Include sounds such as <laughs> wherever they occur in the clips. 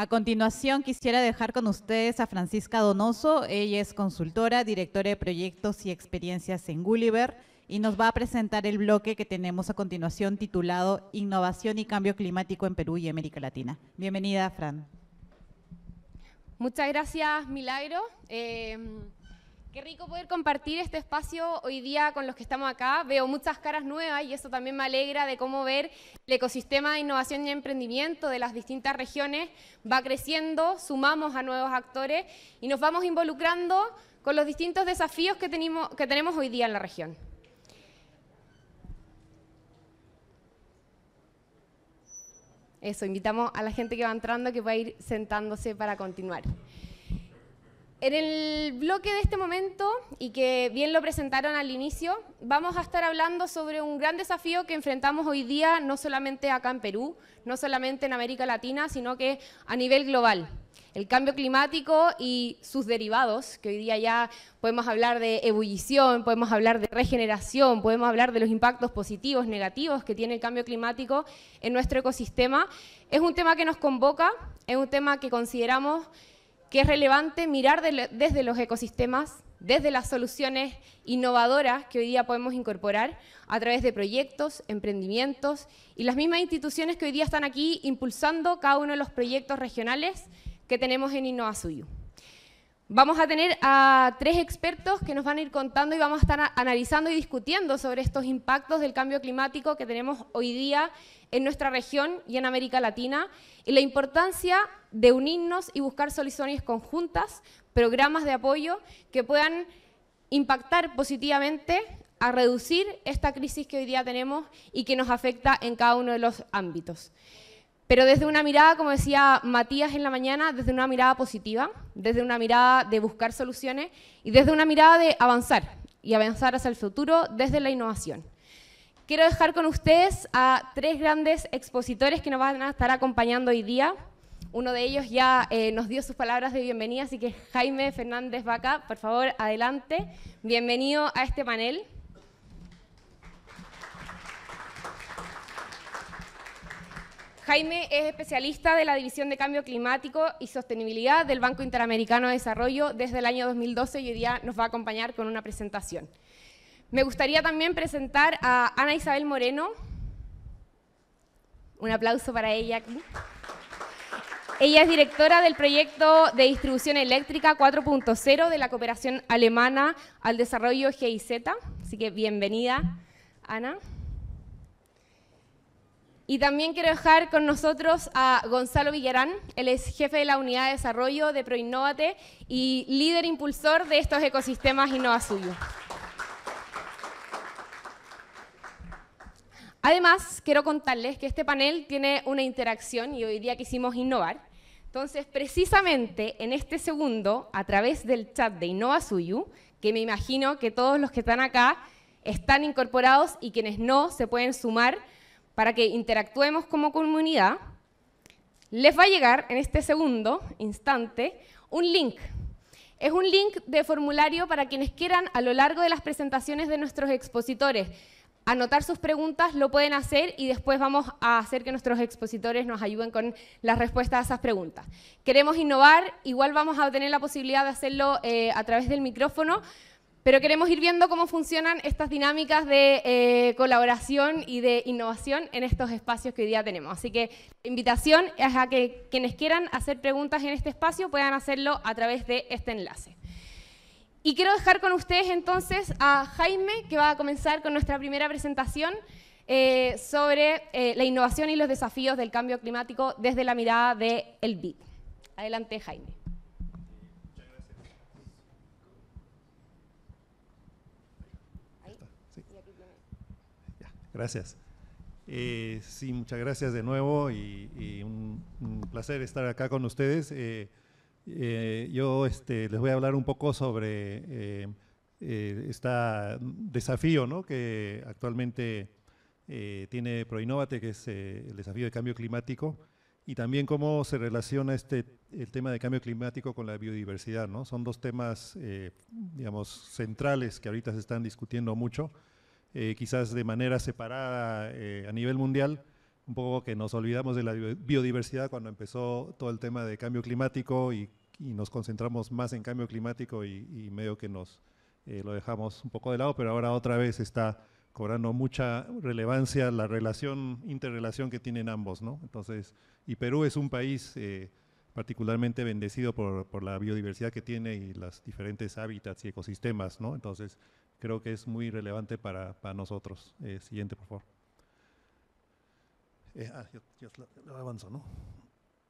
A continuación, quisiera dejar con ustedes a Francisca Donoso. Ella es consultora, directora de proyectos y experiencias en Gulliver y nos va a presentar el bloque que tenemos a continuación titulado Innovación y Cambio Climático en Perú y América Latina. Bienvenida, Fran. Muchas gracias, Milagro. Eh, Qué rico poder compartir este espacio hoy día con los que estamos acá. Veo muchas caras nuevas y eso también me alegra de cómo ver el ecosistema de innovación y emprendimiento de las distintas regiones va creciendo, sumamos a nuevos actores y nos vamos involucrando con los distintos desafíos que tenemos, que tenemos hoy día en la región. Eso, invitamos a la gente que va entrando que pueda ir sentándose para continuar. En el bloque de este momento, y que bien lo presentaron al inicio, vamos a estar hablando sobre un gran desafío que enfrentamos hoy día, no solamente acá en Perú, no solamente en América Latina, sino que a nivel global. El cambio climático y sus derivados, que hoy día ya podemos hablar de ebullición, podemos hablar de regeneración, podemos hablar de los impactos positivos, negativos que tiene el cambio climático en nuestro ecosistema, es un tema que nos convoca, es un tema que consideramos que es relevante mirar desde los ecosistemas, desde las soluciones innovadoras que hoy día podemos incorporar a través de proyectos, emprendimientos y las mismas instituciones que hoy día están aquí impulsando cada uno de los proyectos regionales que tenemos en InnovaSuyu. Vamos a tener a tres expertos que nos van a ir contando y vamos a estar analizando y discutiendo sobre estos impactos del cambio climático que tenemos hoy día en nuestra región y en América Latina y la importancia de unirnos y buscar soluciones conjuntas, programas de apoyo que puedan impactar positivamente a reducir esta crisis que hoy día tenemos y que nos afecta en cada uno de los ámbitos. Pero desde una mirada, como decía Matías en la mañana, desde una mirada positiva, desde una mirada de buscar soluciones y desde una mirada de avanzar y avanzar hacia el futuro desde la innovación. Quiero dejar con ustedes a tres grandes expositores que nos van a estar acompañando hoy día. Uno de ellos ya eh, nos dio sus palabras de bienvenida, así que Jaime Fernández Vaca, por favor, adelante. Bienvenido a este panel. Jaime es especialista de la División de Cambio Climático y Sostenibilidad del Banco Interamericano de Desarrollo desde el año 2012 y hoy día nos va a acompañar con una presentación. Me gustaría también presentar a Ana Isabel Moreno. Un aplauso para ella aquí. Ella es directora del proyecto de distribución eléctrica 4.0 de la cooperación alemana al desarrollo GIZ. Así que bienvenida, Ana. Y también quiero dejar con nosotros a Gonzalo Villarán, él es jefe de la unidad de desarrollo de Proinnovate y líder impulsor de estos ecosistemas InnovaSuyo. Además, quiero contarles que este panel tiene una interacción y hoy día quisimos innovar entonces, precisamente en este segundo, a través del chat de InnovaSuyu, que me imagino que todos los que están acá están incorporados y quienes no se pueden sumar para que interactuemos como comunidad, les va a llegar en este segundo instante un link. Es un link de formulario para quienes quieran a lo largo de las presentaciones de nuestros expositores anotar sus preguntas, lo pueden hacer y después vamos a hacer que nuestros expositores nos ayuden con las respuestas a esas preguntas. Queremos innovar, igual vamos a tener la posibilidad de hacerlo eh, a través del micrófono, pero queremos ir viendo cómo funcionan estas dinámicas de eh, colaboración y de innovación en estos espacios que hoy día tenemos. Así que la invitación es a que quienes quieran hacer preguntas en este espacio puedan hacerlo a través de este enlace. Y quiero dejar con ustedes entonces a Jaime, que va a comenzar con nuestra primera presentación eh, sobre eh, la innovación y los desafíos del cambio climático desde la mirada del el BID. Adelante, Jaime. Gracias. Eh, sí, muchas gracias de nuevo y, un, placer estar acá con ustedes. Eh, yo este, les voy a hablar un poco sobre este desafío que actualmente tiene Proinnovate, que es el desafío de cambio climático, y también cómo se relaciona este, el tema de cambio climático con la biodiversidad. ¿no? Son dos temas, digamos, centrales que ahorita se están discutiendo mucho, quizás de manera separada a nivel mundial, un poco que nos olvidamos de la biodiversidad cuando empezó todo el tema de cambio climático y y nos concentramos más en cambio climático y, medio que nos eh, lo dejamos un poco de lado, pero ahora otra vez está cobrando mucha relevancia la relación, interrelación que tienen ambos, ¿no? Entonces, y Perú es un país eh, particularmente bendecido por, por, la biodiversidad que tiene y las diferentes hábitats y ecosistemas, ¿no? Entonces, creo que es muy relevante para, para nosotros. Eh, siguiente, por favor. Eh, ah, yo avanzo, ¿no?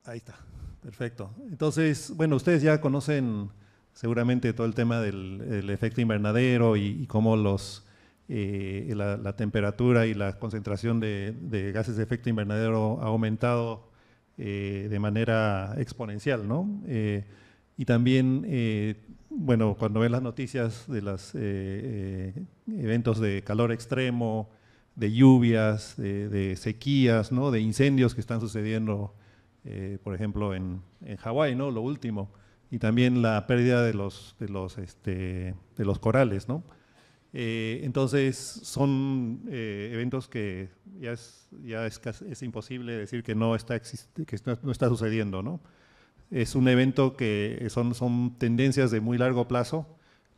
Ahí está, perfecto. Entonces, bueno, ustedes ya conocen seguramente todo el tema del efecto invernadero y, cómo los, eh, la, temperatura y la concentración de, gases de efecto invernadero ha aumentado eh, de manera exponencial, ¿no? Eh, y también, bueno, cuando ven las noticias de los eventos de calor extremo, de lluvias, de, de sequías, ¿no? De incendios que están sucediendo eh, por ejemplo, en, en Hawái, ¿no? Lo último. Y también la pérdida de los, de los, este, de los corales, ¿no? Eh, entonces, son eh, eventos que ya, es, ya es, es, imposible decir que no está, que no está sucediendo, ¿no? Es un evento que son, son tendencias de muy largo plazo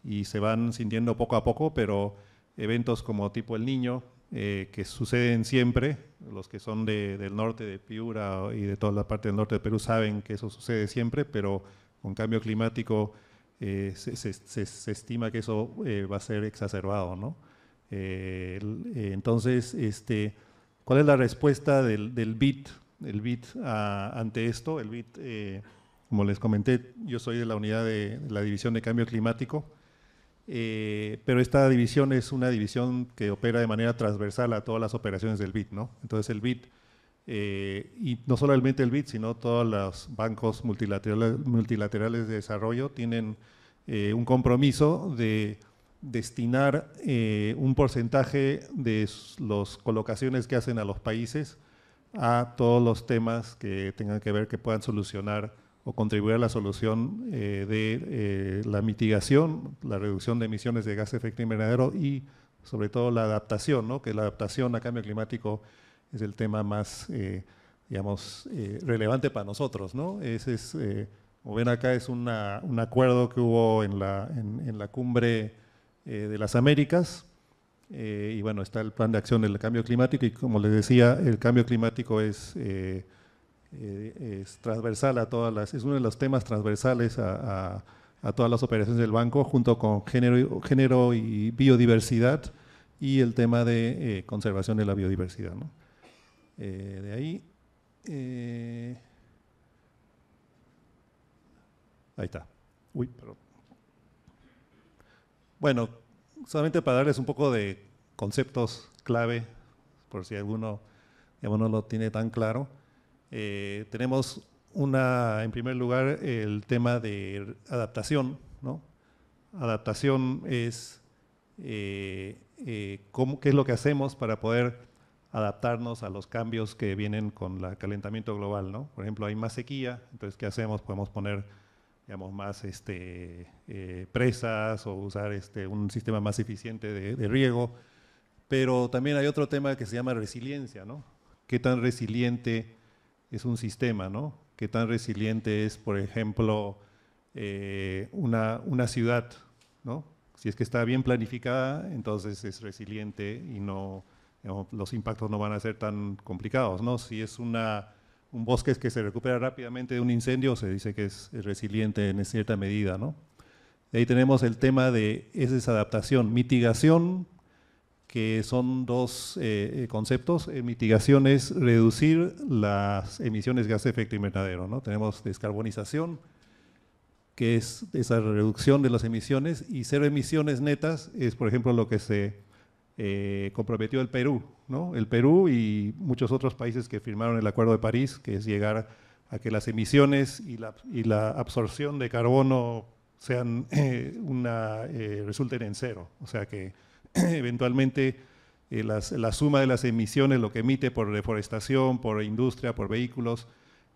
y se van sintiendo poco a poco, pero eventos como tipo El Niño, eh, que suceden siempre. Los que son del norte de Piura y de toda la parte del norte de Perú saben que eso sucede siempre, pero con cambio climático eh, se, estima que eso eh, va a ser exacerbado. ¿no? entonces, este, ¿cuál es la respuesta del, BIT, el BIT ah, ante esto? El BIT, como les comenté, yo soy de la unidad de la División de Cambio Climático eh, pero esta división es una división que opera de manera transversal a todas las operaciones del BID, ¿no? Entonces el BIT eh, y no solamente el BIT, sino todos los bancos multilaterales, de desarrollo tienen eh, un compromiso de destinar un porcentaje de las colocaciones que hacen a los países a todos los temas que tengan que ver que puedan solucionar o contribuir a la solución eh, de eh, la mitigación, la reducción de emisiones de gases de efecto invernadero y sobre todo la adaptación, que la adaptación a cambio climático es el tema más, eh, digamos, relevante para nosotros. ¿no? Ese es, como ven acá, es un acuerdo que hubo en la, en la cumbre de las Américas, y bueno, está el plan de acción del cambio climático, y como les decía, el cambio climático es eh, es transversal a todas las, es uno de los temas transversales a, a, todas las operaciones del banco, junto con género, género y biodiversidad y el tema de eh, conservación de la biodiversidad. ¿no? Eh, de ahí. ahí está. Uy, Bueno, solamente para darles un poco de conceptos clave, por si alguno no lo tiene tan claro. Eh, tenemos una, en primer lugar, el tema de adaptación. ¿no? Adaptación es eh, eh, qué es lo que hacemos para poder adaptarnos a los cambios que vienen con el calentamiento global. ¿no? Por ejemplo, hay más sequía, entonces, ¿qué hacemos? Podemos poner digamos, más este, presas o usar este, un sistema más eficiente de, de, riego. Pero también hay otro tema que se llama resiliencia, ¿no? ¿Qué tan resiliente es un sistema, ¿no? Qué tan resiliente es, por ejemplo, eh, una, una, ciudad, ¿no? Si es que está bien planificada, entonces es resiliente y no, los impactos no van a ser tan complicados, ¿no? Si es una, un bosque que se recupera rápidamente de un incendio, se dice que es, resiliente en cierta medida, ¿no? Ahí tenemos el tema de esa adaptación, mitigación que son dos eh, eh, conceptos. mitigación es reducir las emisiones de gas de efecto invernadero. ¿no? Tenemos descarbonización, que es esa reducción de las emisiones, y cero emisiones netas es, por ejemplo, lo que se eh, comprometió el Perú. El Perú y muchos otros países que firmaron el Acuerdo de París, que es llegar a que las emisiones y la, y la absorción de carbono sean una, resulten en cero. O sea que <clears throat> eventualmente eh, la suma de las emisiones, lo que emite por reforestación, por industria, por vehículos,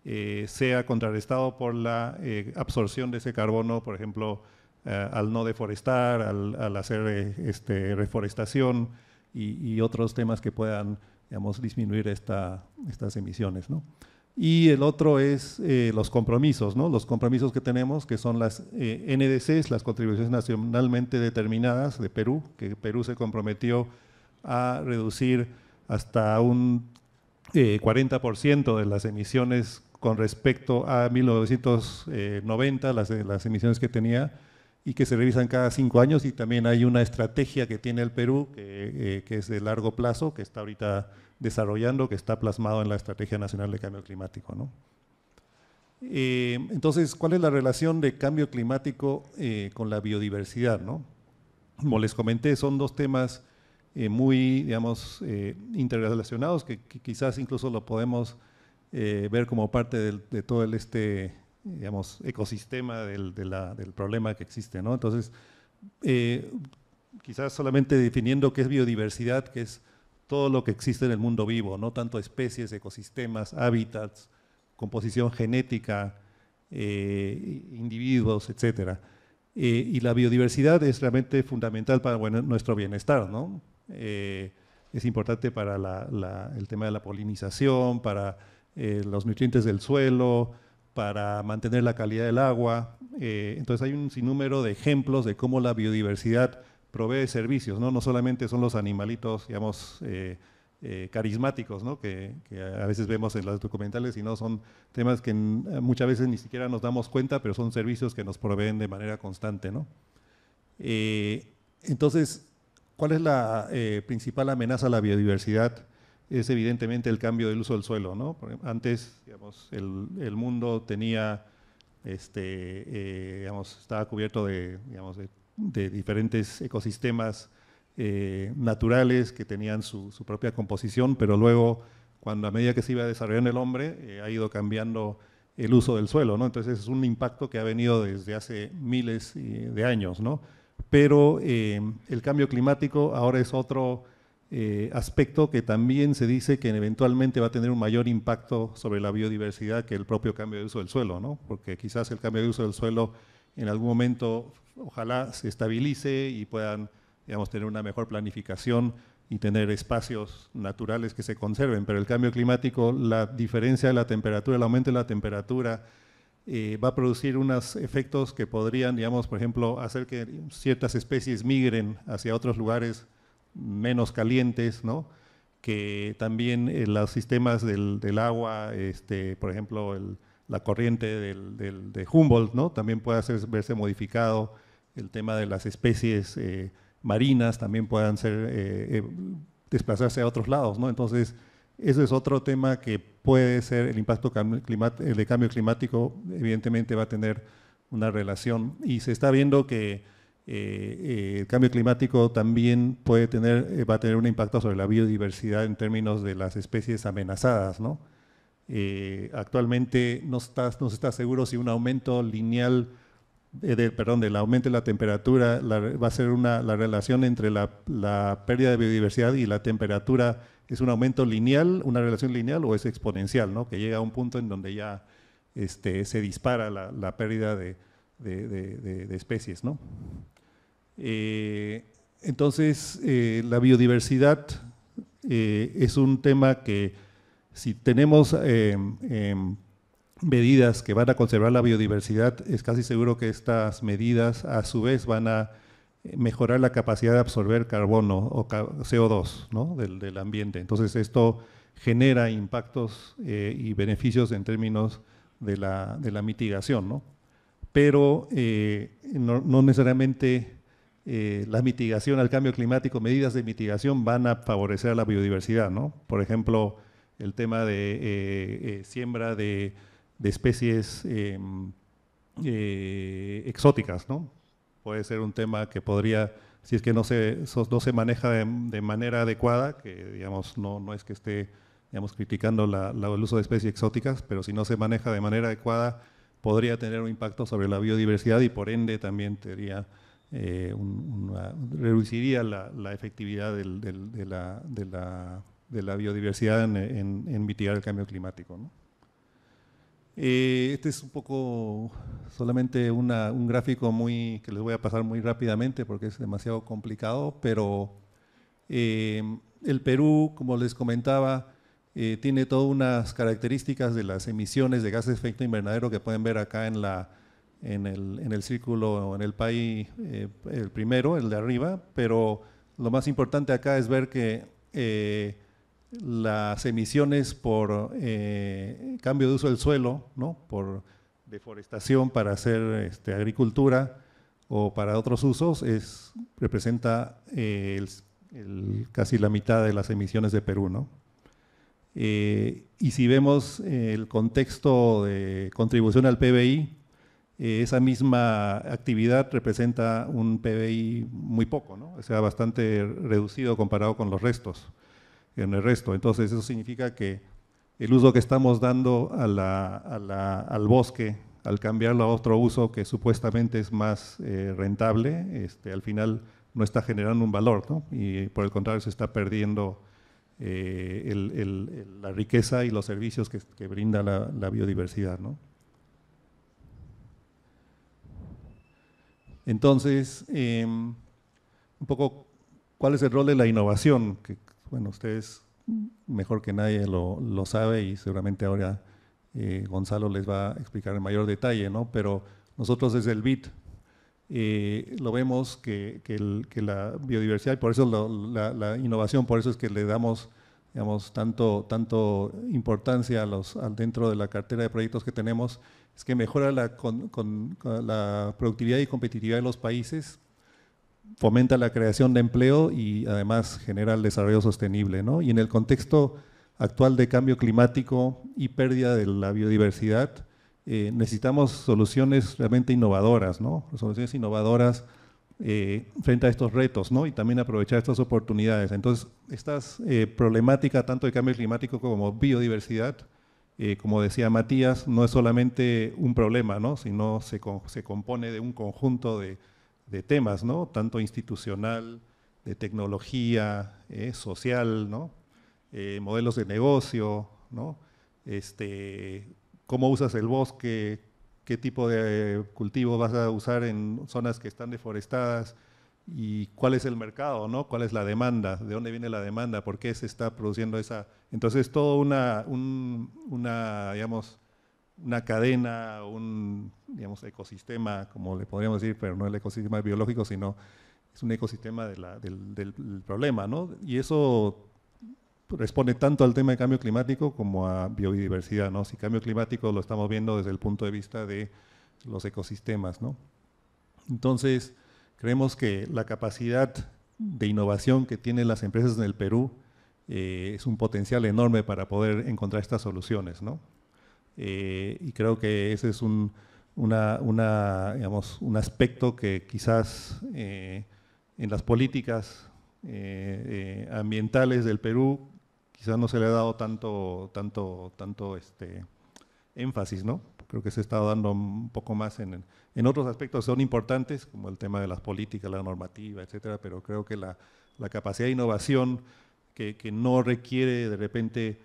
eh, sea contrarrestado por la eh, absorción de ese carbono, por ejemplo, al no deforestar, al, hacer este, reforestación y, otros temas que puedan, digamos, disminuir estas emisiones, ¿no? Y el otro es eh, los compromisos, ¿no? los compromisos que tenemos, que son las eh, NDCs, las contribuciones nacionalmente determinadas de Perú, que Perú se comprometió a reducir hasta un 40% eh, de las emisiones con respecto a 1990, las, las emisiones que tenía y que se revisan cada cinco años y también hay una estrategia que tiene el Perú, eh, que, es de largo plazo, que está ahorita desarrollando, que está plasmado en la Estrategia Nacional de Cambio Climático. Eh, entonces, ¿cuál es la relación de cambio climático eh, con la biodiversidad? ¿no? Como les comenté, son dos temas muy, digamos, interrelacionados que, quizás incluso lo podemos ver como parte de, de todo el, este digamos, ecosistema del, del problema que existe. ¿no? Entonces, eh, quizás solamente definiendo qué es biodiversidad, que es todo lo que existe en el mundo vivo, no tanto especies, ecosistemas, hábitats, composición genética, eh, individuos, etc. Eh, y la biodiversidad es realmente fundamental para nuestro bienestar, ¿no? es importante para la, el tema de la polinización, para los nutrientes del suelo, para mantener la calidad del agua. Eh, entonces hay un sinnúmero de ejemplos de cómo la biodiversidad provee servicios, ¿no? solamente son los animalitos, digamos, eh, eh, carismáticos, ¿no? que, a veces vemos en los documentales, sino son temas que muchas veces ni siquiera nos damos cuenta, pero son servicios que nos proveen de manera constante, entonces, ¿cuál es la principal amenaza a la biodiversidad? es evidentemente el cambio del uso del suelo. ¿no? Antes, el, el, mundo tenía, este, eh, digamos, estaba cubierto de, digamos, de, diferentes ecosistemas eh, naturales que tenían su, su, propia composición, pero luego, cuando a medida que se iba desarrollando el hombre, eh, ha ido cambiando el uso del suelo. ¿no? Entonces es un impacto que ha venido desde hace miles de años. ¿no? Pero el cambio climático ahora es otro eh, aspecto que también se dice que eventualmente va a tener un mayor impacto sobre la biodiversidad que el propio cambio de uso del suelo, ¿no? porque quizás el cambio de uso del suelo en algún momento ojalá se estabilice y puedan digamos, tener una mejor planificación y tener espacios naturales que se conserven, pero el cambio climático, la diferencia de la temperatura, el aumento de la temperatura, eh, va a producir unos efectos que podrían, digamos, por ejemplo, hacer que ciertas especies migren hacia otros lugares menos calientes, ¿no? que también eh, los sistemas del, agua, este, por ejemplo, la corriente del, de Humboldt, ¿no? también puede verse modificado, el tema de las especies eh, marinas también puedan ser, eh, desplazarse a otros lados. ¿no? Entonces, eso es otro tema que puede ser el impacto de cambio climático, evidentemente va a tener una relación y se está viendo que eh, el cambio climático también puede tener, eh, va a tener un impacto sobre la biodiversidad en términos de las especies amenazadas. ¿no? Eh, actualmente no está, no se está seguro si un aumento lineal del, perdón, del aumento de la temperatura va a ser la relación entre la, pérdida de biodiversidad y la temperatura es un aumento lineal, una relación lineal o es exponencial, que llega a un punto en donde ya este, se dispara la, pérdida de, de especies. ¿no? Eh, entonces, eh, la biodiversidad eh, es un tema que si tenemos em, medidas que van a conservar la biodiversidad, es casi seguro que estas medidas a su vez van a mejorar la capacidad de absorber carbono o CO2 del, ambiente. Entonces esto genera impactos y beneficios en términos de la, de la mitigación, ¿no? pero no, necesariamente eh, la mitigación al cambio climático, medidas de mitigación van a favorecer a la biodiversidad, ¿no? Por ejemplo, el tema de eh, eh, siembra de, especies em, exóticas, ¿no? Puede ser un tema que podría si es que no se, se maneja de, manera adecuada, que digamos, no, es que esté digamos, criticando la, el uso de especies exóticas, pero si no se maneja de manera adecuada, podría tener un impacto sobre la biodiversidad y por ende también tendría eh, reduciría la, efectividad de, la, de, la, biodiversidad en, mitigar el cambio climático. Eh, este es un poco solamente un gráfico muy, que les voy a pasar muy rápidamente porque es demasiado complicado, pero eh, el Perú, como les comentaba, tiene todas unas características de las emisiones de gases de efecto invernadero que pueden ver acá en la en el, círculo en el país, eh, el primero, el de arriba, pero lo más importante acá es ver que eh, las emisiones por eh, cambio de uso del suelo, por deforestación para hacer este, agricultura o para otros usos, es, representa casi la mitad de las emisiones de Perú. ¿no? y si vemos el contexto de contribución al PBI, eh, esa misma actividad representa un PBI muy poco, ¿no? o sea, bastante reducido comparado con los restos, en el resto. Entonces, eso significa que el uso que estamos dando al bosque, al cambiarlo a otro uso que supuestamente es más eh, rentable, este, al final no está generando un valor, ¿no? y por el contrario se está perdiendo eh, la riqueza y los servicios que, brinda la, la biodiversidad. ¿no? Entonces, em, un poco, ¿cuál es el rol de la innovación? Que, bueno, ustedes mejor que nadie lo, lo sabe y seguramente ahora eh, Gonzalo les va a explicar en mayor detalle, ¿no? Pero nosotros desde el BIT eh, lo vemos que, la biodiversidad, y por eso la, innovación, por eso es que le damos digamos, tanto, tanto importancia a dentro de la cartera de proyectos que tenemos, es que mejora la, la productividad y competitividad de los países, fomenta la creación de empleo y además genera el desarrollo sostenible. Y en el contexto actual de cambio climático y pérdida de la biodiversidad, eh, necesitamos soluciones realmente innovadoras, ¿no? soluciones innovadoras eh, frente a estos retos y también aprovechar estas oportunidades. Entonces, estas eh, problemáticas tanto de cambio climático como biodiversidad, eh, como decía Matías, no es solamente un problema, sino se, se compone de un conjunto de, temas, ¿no? tanto institucional, de tecnología, social, ¿no? modelos de negocio, ¿no? Este, cómo usas el bosque, qué tipo de cultivo vas a usar en zonas que están deforestadas y cuál es el mercado, ¿no? ¿Cuál es la demanda? ¿De dónde viene la demanda? ¿Por qué se está produciendo esa? Entonces, todo una, una digamos, una cadena, un, digamos, ecosistema, como le podríamos decir, pero no el ecosistema biológico, sino es un ecosistema del, problema, ¿no? Y eso responde tanto al tema de cambio climático como a biodiversidad, ¿no? Si cambio climático lo estamos viendo desde el punto de vista de los ecosistemas, ¿no? Entonces, creemos que la capacidad de innovación que tienen las empresas en el Perú eh, es un potencial enorme para poder encontrar estas soluciones, ¿no? Eh, y creo que ese es un, una, un aspecto que quizás eh, en las políticas ambientales del Perú quizás no se le ha dado tanto, tanto, tanto este, énfasis, ¿no? Creo que se está dando un poco más en, otros aspectos que son importantes, como el tema de las políticas, la normativa, etcétera, pero creo que la, capacidad de innovación que, no requiere de repente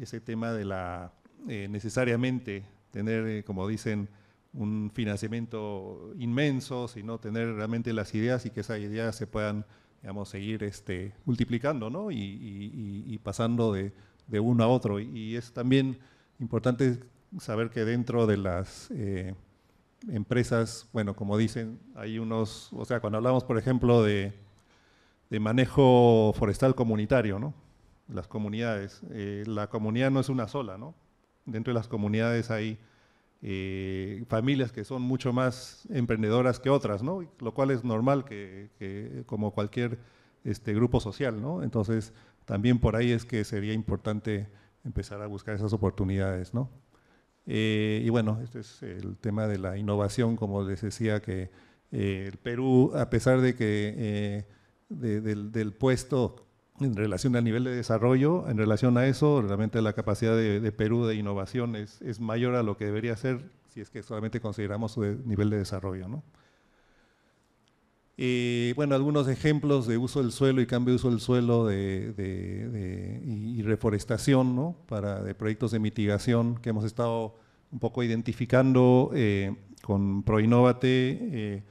ese tema de la eh, necesariamente tener, eh, como dicen, un financiamiento inmenso, sino tener realmente las ideas y que esas ideas se puedan digamos, seguir este, multiplicando ¿no? y, pasando de, uno a otro. Y es también importante saber que dentro de las eh, empresas, bueno, como dicen, hay unos, o sea, cuando hablamos, por ejemplo, de, manejo forestal comunitario, ¿no? las comunidades, eh, la comunidad no es una sola, ¿no? dentro de las comunidades hay eh, familias que son mucho más emprendedoras que otras, ¿no? Lo cual es normal que, como cualquier este, grupo social, ¿no? Entonces, también por ahí es que sería importante empezar a buscar esas oportunidades, ¿no? Eh, y bueno, este es el tema de la innovación, como les decía, que eh, el Perú, a pesar de que del, puesto en relación al nivel de desarrollo, en relación a eso, realmente la capacidad de, Perú de innovación es, mayor a lo que debería ser si es que solamente consideramos su nivel de desarrollo. ¿no? Eh, bueno, algunos ejemplos de uso del suelo y cambio de uso del suelo de, y reforestación ¿no? Para, de proyectos de mitigación que hemos estado un poco identificando eh, con ProInnovate eh,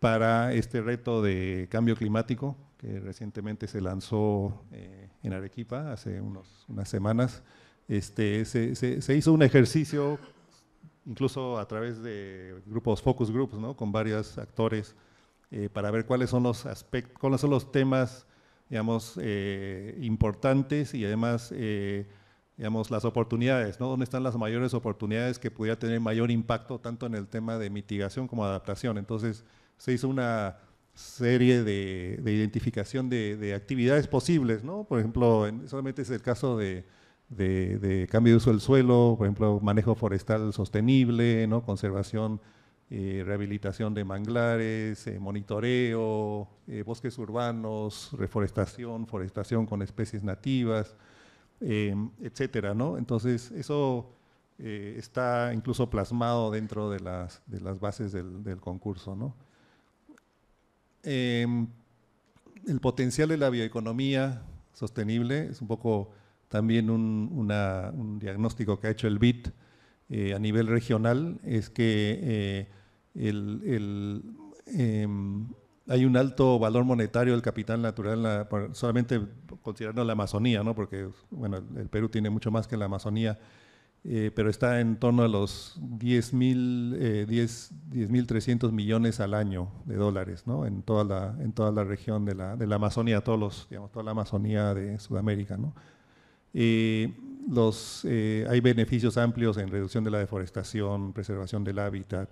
para este reto de cambio climático que recientemente se lanzó eh, en Arequipa hace unas semanas, este, se, se, hizo un ejercicio incluso a través de grupos, focus groups, ¿no? con varios actores, eh, para ver cuáles son los aspectos, cuáles son los temas, digamos, eh, importantes y además, digamos, las oportunidades, ¿no? ¿Dónde están las mayores oportunidades que pudiera tener mayor impacto tanto en el tema de mitigación como adaptación? Entonces, se hizo una, serie de, identificación de, actividades posibles, ¿no? Por ejemplo, solamente es el caso de, cambio de uso del suelo, por ejemplo, manejo forestal sostenible, ¿no? Conservación, eh, rehabilitación de manglares, eh, monitoreo, eh, bosques urbanos, reforestación, forestación con especies nativas, em, etcétera, ¿no? Entonces, eso... está incluso plasmado dentro de las, bases del concurso, ¿no? Em, el potencial de la bioeconomía sostenible es un poco también un, diagnóstico que ha hecho el BIT eh, a nivel regional, es que eh, em, hay un alto valor monetario del capital natural, solamente considerando la Amazonía, porque el Perú tiene mucho más que la Amazonía, eh, pero está en torno a los 10.300 eh, 10, millones al año de dólares, En toda la, región de la, de Amazonía, todos digamos, toda la Amazonía de Sudamérica, eh, eh, hay beneficios amplios en reducción de la deforestación, preservación del hábitat,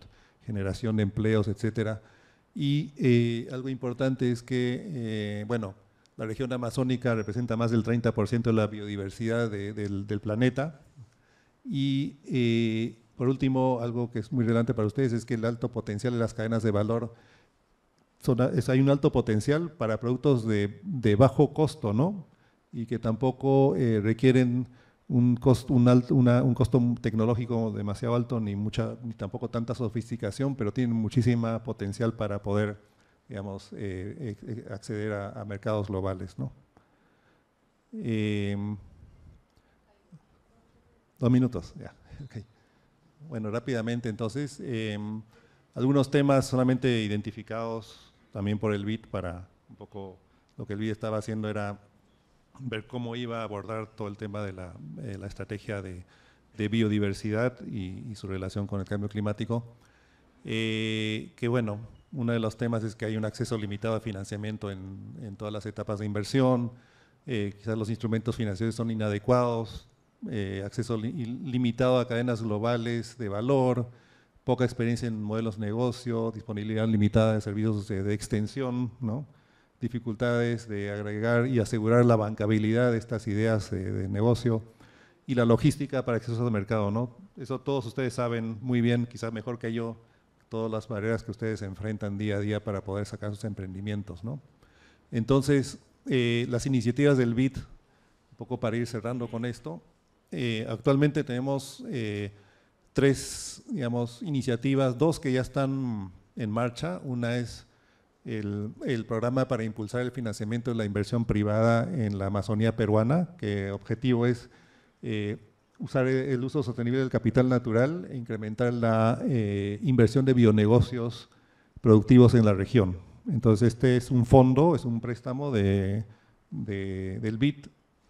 generación de empleos, etcétera. Y algo importante es que, bueno, la región amazónica representa más del 30% de la biodiversidad del planeta, y eh, por último, algo que es muy relevante para ustedes es que el alto potencial de las cadenas de valor, hay un alto potencial para productos de, bajo costo, ¿no? Y que tampoco eh, requieren un costo, un, costo tecnológico demasiado alto, ni, mucha, tampoco tanta sofisticación, pero tienen muchísima potencial para poder, digamos, eh, acceder a, a, mercados globales, ¿no? Dos minutos, ya. <laughs> Bueno, rápidamente entonces, em, algunos temas solamente identificados también por el BID para un poco lo que el BID estaba haciendo era ver cómo iba a abordar todo el tema de la, eh, estrategia de, biodiversidad y, su relación con el cambio climático. Eh, que bueno, uno de los temas es que hay un acceso limitado a financiamiento en, todas las etapas de inversión, eh, quizás los instrumentos financieros son inadecuados, eh, acceso limitado a cadenas globales de valor, poca experiencia en modelos de negocio, disponibilidad limitada de servicios de, extensión, dificultades de agregar y asegurar la bancabilidad de estas ideas de, negocio y la logística para acceso al mercado. ¿no? Eso todos ustedes saben muy bien, quizás mejor que yo, todas las barreras que ustedes enfrentan día a día para poder sacar sus emprendimientos. Entonces, eh, las iniciativas del BID, un poco para ir cerrando con esto, eh, actualmente tenemos eh, tres, digamos, iniciativas, dos que ya están en marcha. Una es el, programa para impulsar el financiamiento de la inversión privada en la Amazonía peruana, que objetivo es eh, usar el uso sostenible del capital natural e incrementar la inversión de bionegocios productivos en la región. Entonces, este es un fondo, es un préstamo del BIT,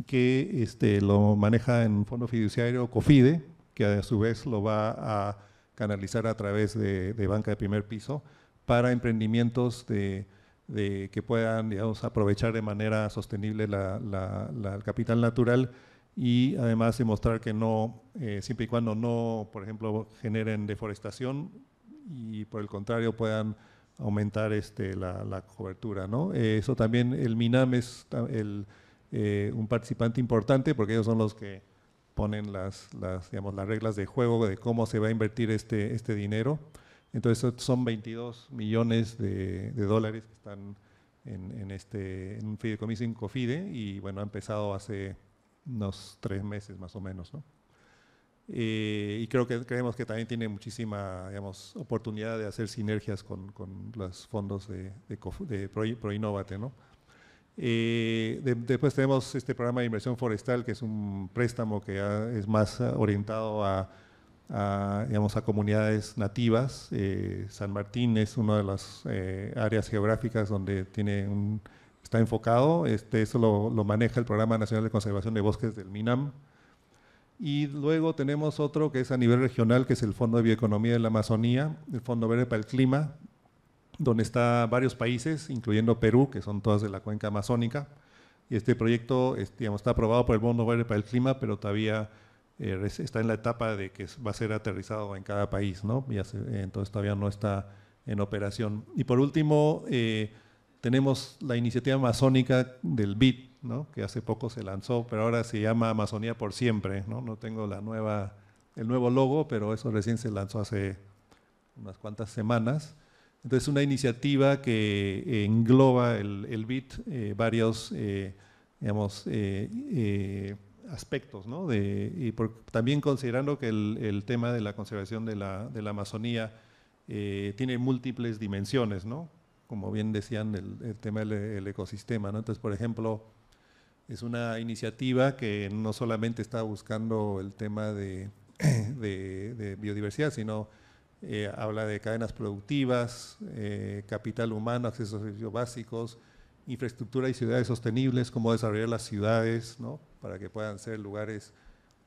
que este, lo maneja en fondo fiduciario COFIDE, que a su vez lo va a canalizar a través de, banca de primer piso para emprendimientos de, que puedan aprovechar de manera sostenible la, el capital natural y además demostrar que no, eh, siempre y cuando no, por ejemplo, generen deforestación y por el contrario puedan aumentar este, la, cobertura. ¿no? Eh, eso también, el MINAM es el eh, un participante importante porque ellos son los que ponen las, digamos, las reglas de juego de cómo se va a invertir este, este dinero. Entonces son 22 millones de, dólares que están en, en, este, en un fideicomiso y bueno, ha empezado hace unos tres meses más o menos. Eh, y creo que creemos que también tiene muchísima oportunidad de hacer sinergias con, los fondos de, Pro, Proinnovate. ¿no? después tenemos este programa de inversión forestal, que es un préstamo que es más eh, orientado a, digamos, a comunidades nativas. Eh, San Martín es una de las eh, áreas geográficas donde tiene un, está enfocado. Este, eso lo, lo, maneja el Programa Nacional de Conservación de Bosques del MINAM. Y luego tenemos otro que es a nivel regional, que es el Fondo de Bioeconomía de la Amazonía, el Fondo Verde para el Clima, donde está varios países, incluyendo Perú, que son todas de la cuenca amazónica. Y este proyecto está aprobado por el Bono Verde para el Clima, pero todavía eh, está en la etapa de que va a ser aterrizado en cada país, ¿no? entonces todavía no está en operación. Y por último, eh, tenemos la iniciativa amazónica del BID, que hace poco se lanzó, pero ahora se llama Amazonía por siempre. No, tengo el nuevo logo, pero eso recién se lanzó hace unas cuantas semanas. Entonces, una iniciativa que eh, engloba el, BIT eh, varios eh, aspectos, ¿no? y también considerando que el, tema de la conservación de la, Amazonía tiene múltiples dimensiones, ¿no? como bien decían, el, tema del ecosistema. ¿no? Entonces, por ejemplo, es una iniciativa que no solamente está buscando el tema de <clears throat> biodiversidad, sino eh, habla de cadenas productivas, eh, capital humano, acceso a servicios básicos, infraestructura y ciudades sostenibles, cómo desarrollar las ciudades, para que puedan ser lugares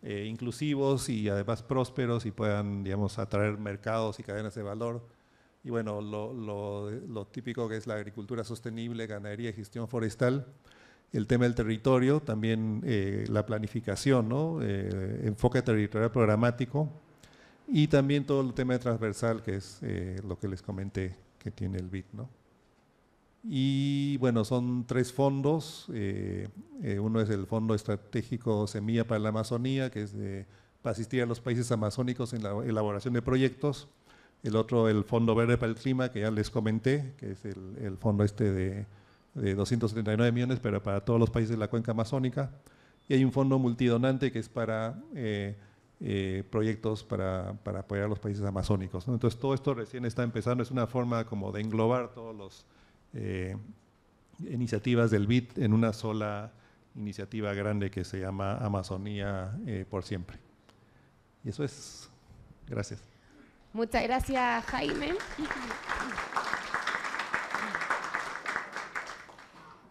eh, inclusivos y además prósperos y puedan, digamos, atraer mercados y cadenas de valor. Y bueno, lo, típico que es la agricultura sostenible, ganadería y gestión forestal. El tema del territorio, también la planificación, ¿no? enfoque territorial programático, y también todo el tema transversal, que es eh, lo que les comenté que tiene el BIT. ¿no? Y bueno, son tres fondos. Eh, eh, uno es el Fondo Estratégico Semilla para la Amazonía, que es de, para asistir a los países amazónicos en la elaboración de proyectos. El otro, el Fondo Verde para el Clima, que ya les comenté, que es el, fondo este de, de 279 millones, pero para todos los países de la cuenca amazónica. Y hay un fondo multidonante que es para eh, proyectos para, apoyar a los países amazónicos. Entonces todo esto recién está empezando, es una forma como de englobar todas las eh, iniciativas del bit en una sola iniciativa grande que se llama Amazonía eh, por siempre. Y eso es. Gracias. Muchas gracias, Jaime.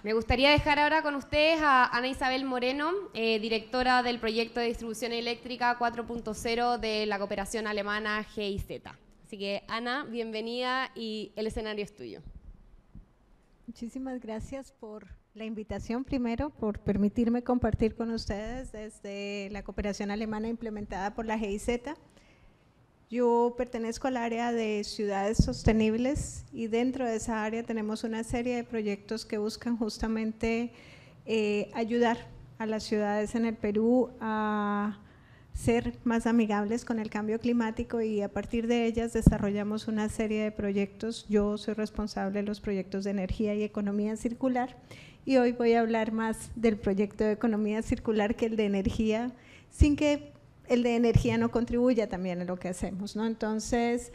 Me gustaría dejar ahora con ustedes a Ana Isabel Moreno, eh, directora del proyecto de distribución eléctrica 4.0 de la cooperación alemana GIZ. Así que Ana, bienvenida y el escenario es tuyo. Muchísimas gracias por la invitación primero, por permitirme compartir con ustedes desde la cooperación alemana implementada por la GIZ. Yo pertenezco al área de ciudades sostenibles y dentro de esa área tenemos una serie de proyectos que buscan justamente eh, ayudar a las ciudades en el Perú a ser más amigables con el cambio climático y a partir de ellas desarrollamos una serie de proyectos. Yo soy responsable de los proyectos de energía y economía circular y hoy voy a hablar más del proyecto de economía circular que el de energía, sin que el de energía no contribuya también a lo que hacemos, ¿no? Entonces,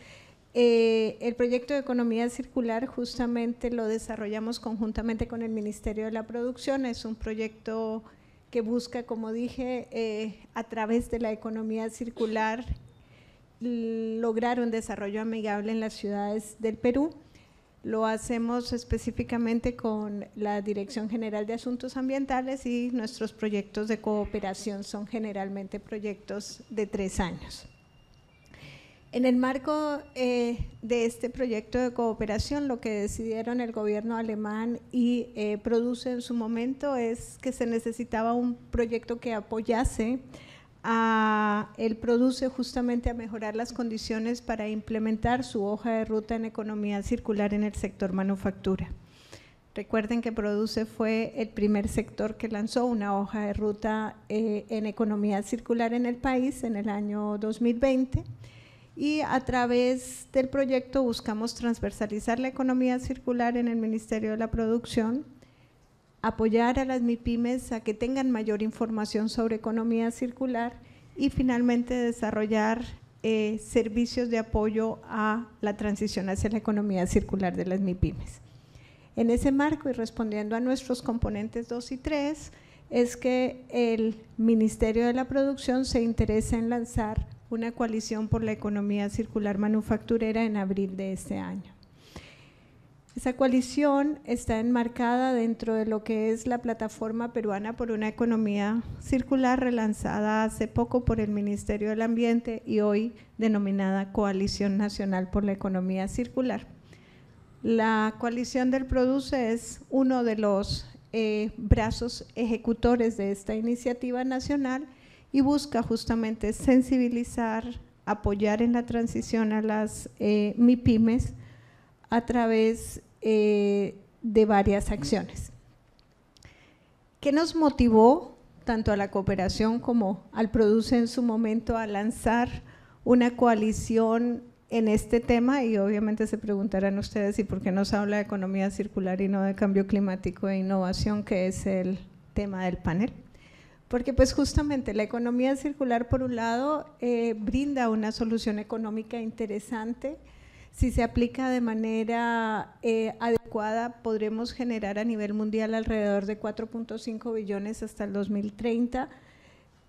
eh, el proyecto de economía circular justamente lo desarrollamos conjuntamente con el Ministerio de la Producción, es un proyecto que busca, como dije, eh, a través de la economía circular lograr un desarrollo amigable en las ciudades del Perú. Lo hacemos específicamente con la Dirección General de Asuntos Ambientales y nuestros proyectos de cooperación son generalmente proyectos de tres años. En el marco eh, de este proyecto de cooperación, lo que decidieron el gobierno alemán y eh, Produce en su momento es que se necesitaba un proyecto que apoyase a, él produce justamente a mejorar las condiciones para implementar su hoja de ruta en economía circular en el sector manufactura. Recuerden que Produce fue el primer sector que lanzó una hoja de ruta eh, en economía circular en el país en el año 2020 y a través del proyecto buscamos transversalizar la economía circular en el Ministerio de la Producción apoyar a las MIPIMES a que tengan mayor información sobre economía circular y finalmente desarrollar eh, servicios de apoyo a la transición hacia la economía circular de las MIPIMES. En ese marco y respondiendo a nuestros componentes 2 y 3, es que el Ministerio de la Producción se interesa en lanzar una coalición por la economía circular manufacturera en abril de este año. Esa coalición está enmarcada dentro de lo que es la plataforma peruana por una economía circular relanzada hace poco por el Ministerio del Ambiente y hoy denominada Coalición Nacional por la Economía Circular. La coalición del Produce es uno de los eh, brazos ejecutores de esta iniciativa nacional y busca justamente sensibilizar, apoyar en la transición a las eh, MIPIMES a través eh, de varias acciones. ¿Qué nos motivó tanto a la cooperación como al Produce en su momento a lanzar una coalición en este tema? Y obviamente se preguntarán ustedes, ¿y por qué nos habla de economía circular y no de cambio climático e innovación, que es el tema del panel? Porque pues justamente la economía circular, por un lado, eh, brinda una solución económica interesante, si se aplica de manera eh, adecuada, podremos generar a nivel mundial alrededor de 4.5 billones hasta el 2030,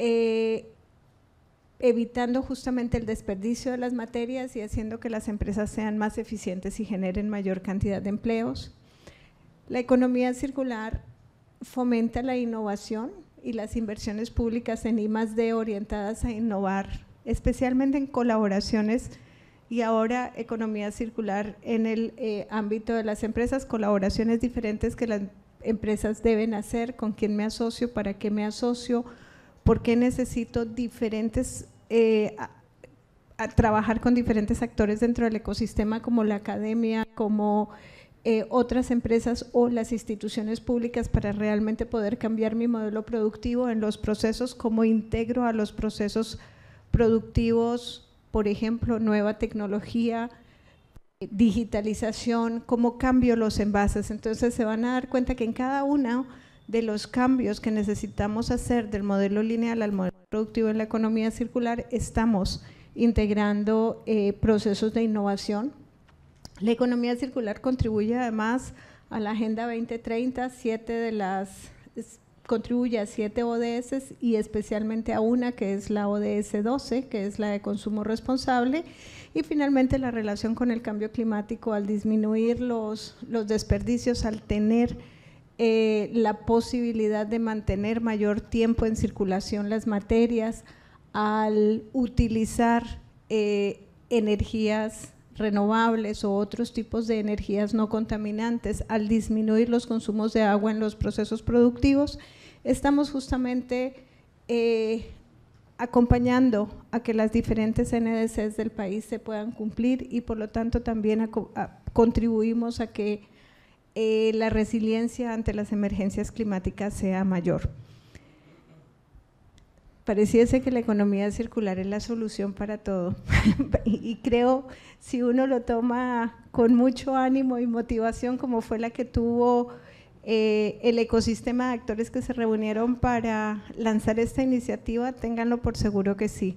eh, evitando justamente el desperdicio de las materias y haciendo que las empresas sean más eficientes y generen mayor cantidad de empleos. La economía circular fomenta la innovación y las inversiones públicas en I+D orientadas a innovar, especialmente en colaboraciones y ahora economía circular en el eh, ámbito de las empresas, colaboraciones diferentes que las empresas deben hacer, con quién me asocio, para qué me asocio, por qué necesito diferentes, eh, trabajar con diferentes actores dentro del ecosistema como la academia, como eh, otras empresas o las instituciones públicas para realmente poder cambiar mi modelo productivo en los procesos, cómo integro a los procesos productivos por ejemplo, nueva tecnología, eh, digitalización, cómo cambio los envases. Entonces se van a dar cuenta que en cada uno de los cambios que necesitamos hacer del modelo lineal al modelo productivo en la economía circular, estamos integrando eh, procesos de innovación. La economía circular contribuye además a la Agenda 2030, siete de las contribuye a siete ODS y especialmente a una que es la ODS 12, que es la de consumo responsable. Y finalmente la relación con el cambio climático al disminuir los, desperdicios, al tener eh, la posibilidad de mantener mayor tiempo en circulación las materias, al utilizar eh, energías renovables o otros tipos de energías no contaminantes, al disminuir los consumos de agua en los procesos productivos, estamos justamente eh, acompañando a que las diferentes NDCs del país se puedan cumplir y por lo tanto también contribuimos a que eh, la resiliencia ante las emergencias climáticas sea mayor pareciese que la economía circular es la solución para todo. <laughs> y creo, si uno lo toma con mucho ánimo y motivación, como fue la que tuvo eh, el ecosistema de actores que se reunieron para lanzar esta iniciativa, ténganlo por seguro que sí.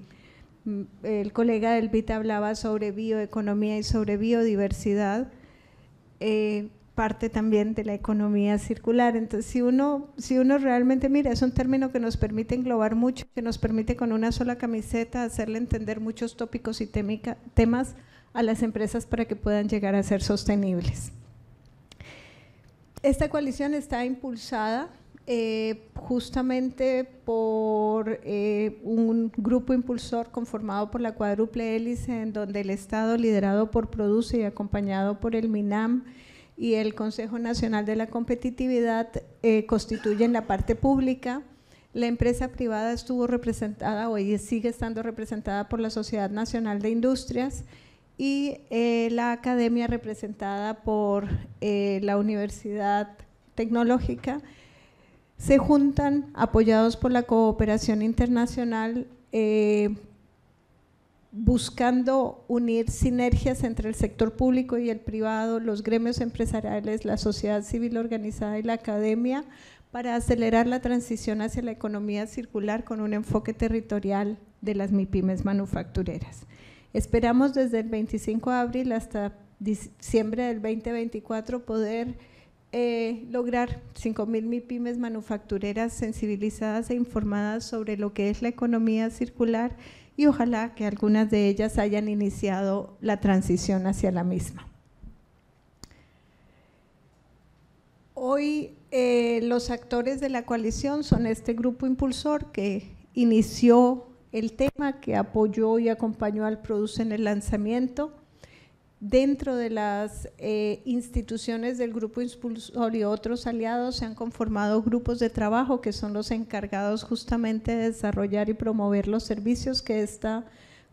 Mm, el colega del BIT hablaba sobre bioeconomía y sobre biodiversidad. Eh, parte también de la economía circular. Entonces, si uno, si uno realmente mira, es un término que nos permite englobar mucho, que nos permite con una sola camiseta hacerle entender muchos tópicos y temas a las empresas para que puedan llegar a ser sostenibles. Esta coalición está impulsada eh, justamente por eh, un grupo impulsor conformado por la cuádruple hélice, en donde el Estado, liderado por Produce y acompañado por el MINAM, y el Consejo Nacional de la Competitividad eh, constituyen la parte pública. La empresa privada estuvo representada, o sigue estando representada por la Sociedad Nacional de Industrias y eh, la academia representada por eh, la Universidad Tecnológica. Se juntan, apoyados por la cooperación internacional, buscando unir sinergias entre el sector público y el privado, los gremios empresariales, la sociedad civil organizada y la academia para acelerar la transición hacia la economía circular con un enfoque territorial de las MIPIMES manufactureras. Esperamos desde el 25 de abril hasta diciembre del 2024 poder eh, lograr 5.000 MIPIMES manufactureras sensibilizadas e informadas sobre lo que es la economía circular y ojalá que algunas de ellas hayan iniciado la transición hacia la misma. Hoy eh, los actores de la coalición son este grupo impulsor que inició el tema, que apoyó y acompañó al Produce en el lanzamiento dentro de las eh, instituciones del Grupo Impulsor y otros aliados se han conformado grupos de trabajo que son los encargados justamente de desarrollar y promover los servicios que esta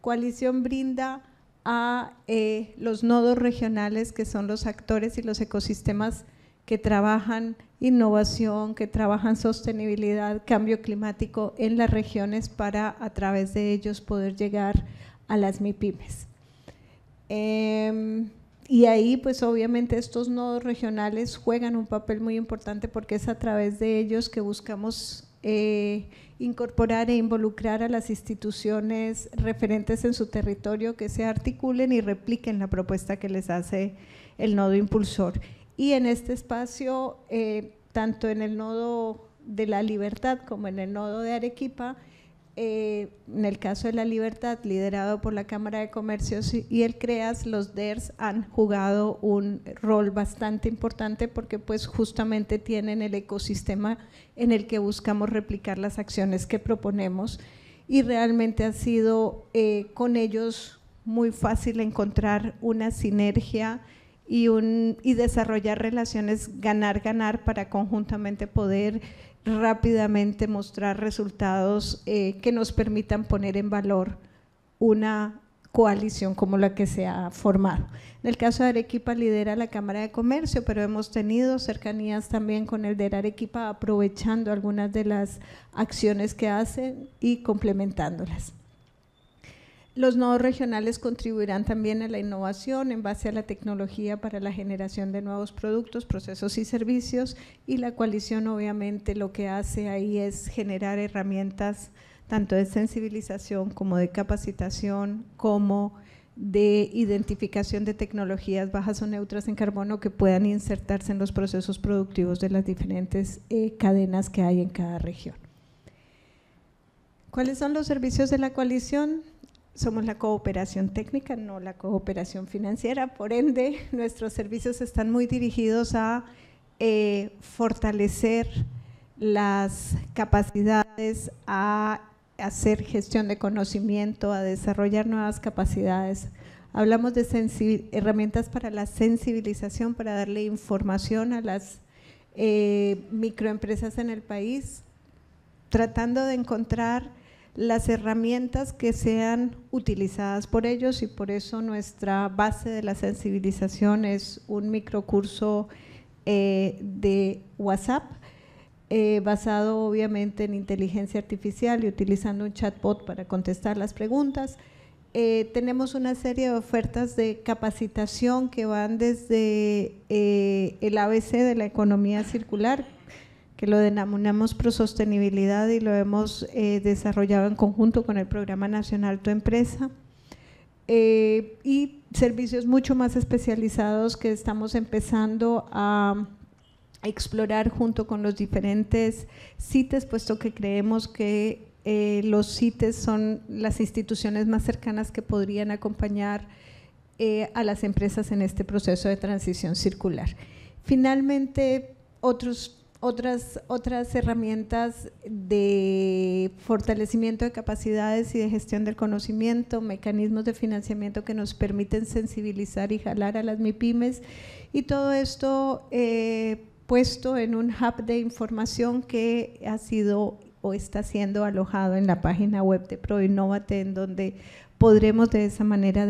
coalición brinda a eh, los nodos regionales que son los actores y los ecosistemas que trabajan innovación, que trabajan sostenibilidad, cambio climático en las regiones para a través de ellos poder llegar a las MIPIMES. Em, y ahí pues obviamente estos nodos regionales juegan un papel muy importante porque es a través de ellos que buscamos eh, incorporar e involucrar a las instituciones referentes en su territorio que se articulen y repliquen la propuesta que les hace el nodo impulsor. Y en este espacio, eh, tanto en el nodo de la libertad como en el nodo de Arequipa, eh, en el caso de la libertad, liderado por la Cámara de Comercios y el CREAS, los DERS han jugado un rol bastante importante porque pues justamente tienen el ecosistema en el que buscamos replicar las acciones que proponemos y realmente ha sido eh, con ellos muy fácil encontrar una sinergia y, y desarrollar relaciones ganar-ganar para conjuntamente poder rápidamente mostrar resultados eh, que nos permitan poner en valor una coalición como la que se ha formado. En el caso de Arequipa lidera la Cámara de Comercio, pero hemos tenido cercanías también con el de Arequipa, aprovechando algunas de las acciones que hacen y complementándolas. Los nodos regionales contribuirán también a la innovación en base a la tecnología para la generación de nuevos productos, procesos y servicios y la coalición obviamente lo que hace ahí es generar herramientas tanto de sensibilización como de capacitación, como de identificación de tecnologías bajas o neutras en carbono que puedan insertarse en los procesos productivos de las diferentes eh, cadenas que hay en cada región. ¿Cuáles son los servicios de la coalición? somos la cooperación técnica, no la cooperación financiera. Por ende, <laughs> nuestros servicios están muy dirigidos a eh, fortalecer las capacidades, a hacer gestión de conocimiento, a desarrollar nuevas capacidades. Hablamos de herramientas para la sensibilización, para darle información a las eh, microempresas en el país, tratando de encontrar las herramientas que sean utilizadas por ellos y por eso nuestra base de la sensibilización es un microcurso eh, de WhatsApp eh, basado obviamente en inteligencia artificial y utilizando un chatbot para contestar las preguntas. Eh, tenemos una serie de ofertas de capacitación que van desde el ABC de la economía circular, que lo denominamos Sostenibilidad y lo hemos eh, desarrollado en conjunto con el Programa Nacional Tu Empresa. Eh, y servicios mucho más especializados que estamos empezando a explorar junto con los diferentes CITES, puesto que creemos que eh, los CITES son las instituciones más cercanas que podrían acompañar a las empresas en este proceso de transición circular. Finalmente, otros otras, otras herramientas de fortalecimiento de capacidades y de gestión del conocimiento, mecanismos de financiamiento que nos permiten sensibilizar y jalar a las MIPIMES y todo esto eh, puesto en un hub de información que ha sido o está siendo alojado en la página web de Proinnovate, en donde podremos de esa manera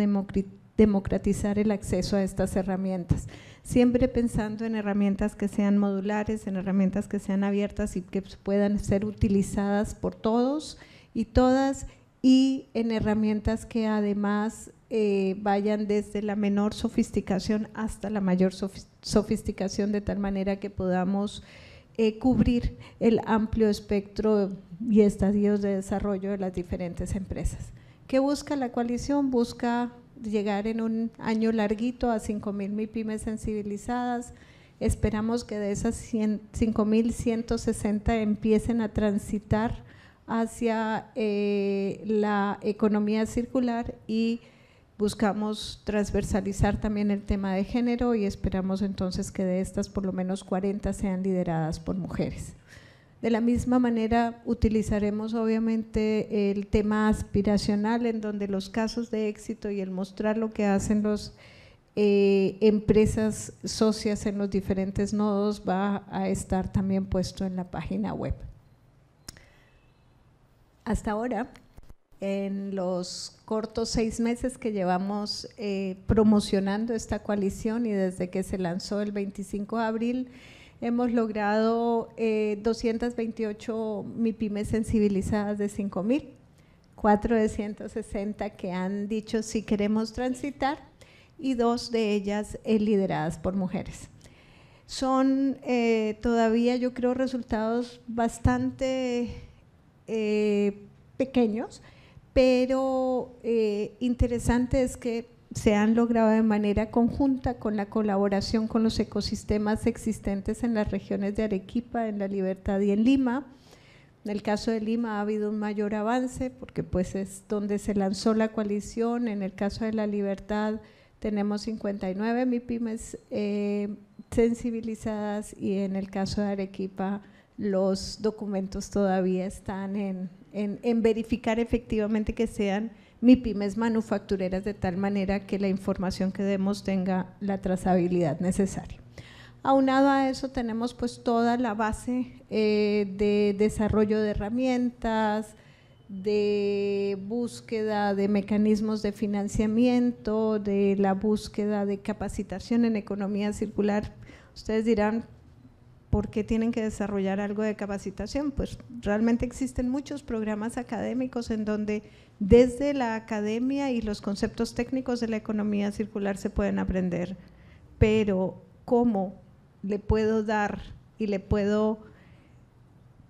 democratizar el acceso a estas herramientas siempre pensando en herramientas que sean modulares, en herramientas que sean abiertas y que puedan ser utilizadas por todos y todas y en herramientas que además eh, vayan desde la menor sofisticación hasta la mayor sofisticación de tal manera que podamos eh, cubrir el amplio espectro y estadios de desarrollo de las diferentes empresas. ¿Qué busca la coalición? Busca llegar en un año larguito a 5.000 pymes sensibilizadas. Esperamos que de esas 5.160 empiecen a transitar hacia eh, la economía circular y buscamos transversalizar también el tema de género y esperamos entonces que de estas por lo menos 40 sean lideradas por mujeres. De la misma manera, utilizaremos obviamente el tema aspiracional, en donde los casos de éxito y el mostrar lo que hacen las eh, empresas socias en los diferentes nodos va a estar también puesto en la página web. Hasta ahora, en los cortos seis meses que llevamos eh, promocionando esta coalición y desde que se lanzó el 25 de abril, Hemos logrado 228 eh, MIPIMES sensibilizadas de 5.000, 4 de 160 que han dicho si queremos transitar y dos de ellas eh, lideradas por mujeres. Son eh, todavía, yo creo, resultados bastante pequeños, pero interesante es que se han logrado de manera conjunta con la colaboración con los ecosistemas existentes en las regiones de Arequipa, en La Libertad y en Lima. En el caso de Lima ha habido un mayor avance porque pues es donde se lanzó la coalición. En el caso de La Libertad tenemos 59 MIPIMES eh, sensibilizadas y en el caso de Arequipa los documentos todavía están en verificar efectivamente que sean pymes manufactureras de tal manera que la información que demos tenga la trazabilidad necesaria. Aunado a eso tenemos pues toda la base eh, de desarrollo de herramientas, de búsqueda de mecanismos de financiamiento, de la búsqueda de capacitación en economía circular. Ustedes dirán, ¿por qué tienen que desarrollar algo de capacitación? Pues realmente existen muchos programas académicos en donde desde la academia y los conceptos técnicos de la economía circular se pueden aprender, pero ¿cómo le puedo dar y le puedo,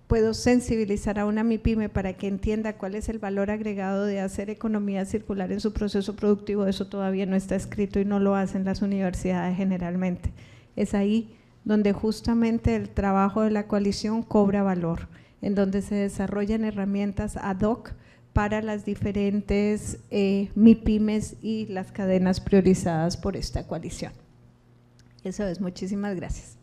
puedo sensibilizar a una MIPYME para que entienda cuál es el valor agregado de hacer economía circular en su proceso productivo? Eso todavía no está escrito y no lo hacen las universidades generalmente. Es ahí donde justamente el trabajo de la coalición cobra valor, en donde se desarrollan herramientas ad hoc para las diferentes eh, MIPIMES y las cadenas priorizadas por esta coalición. Eso es, muchísimas gracias.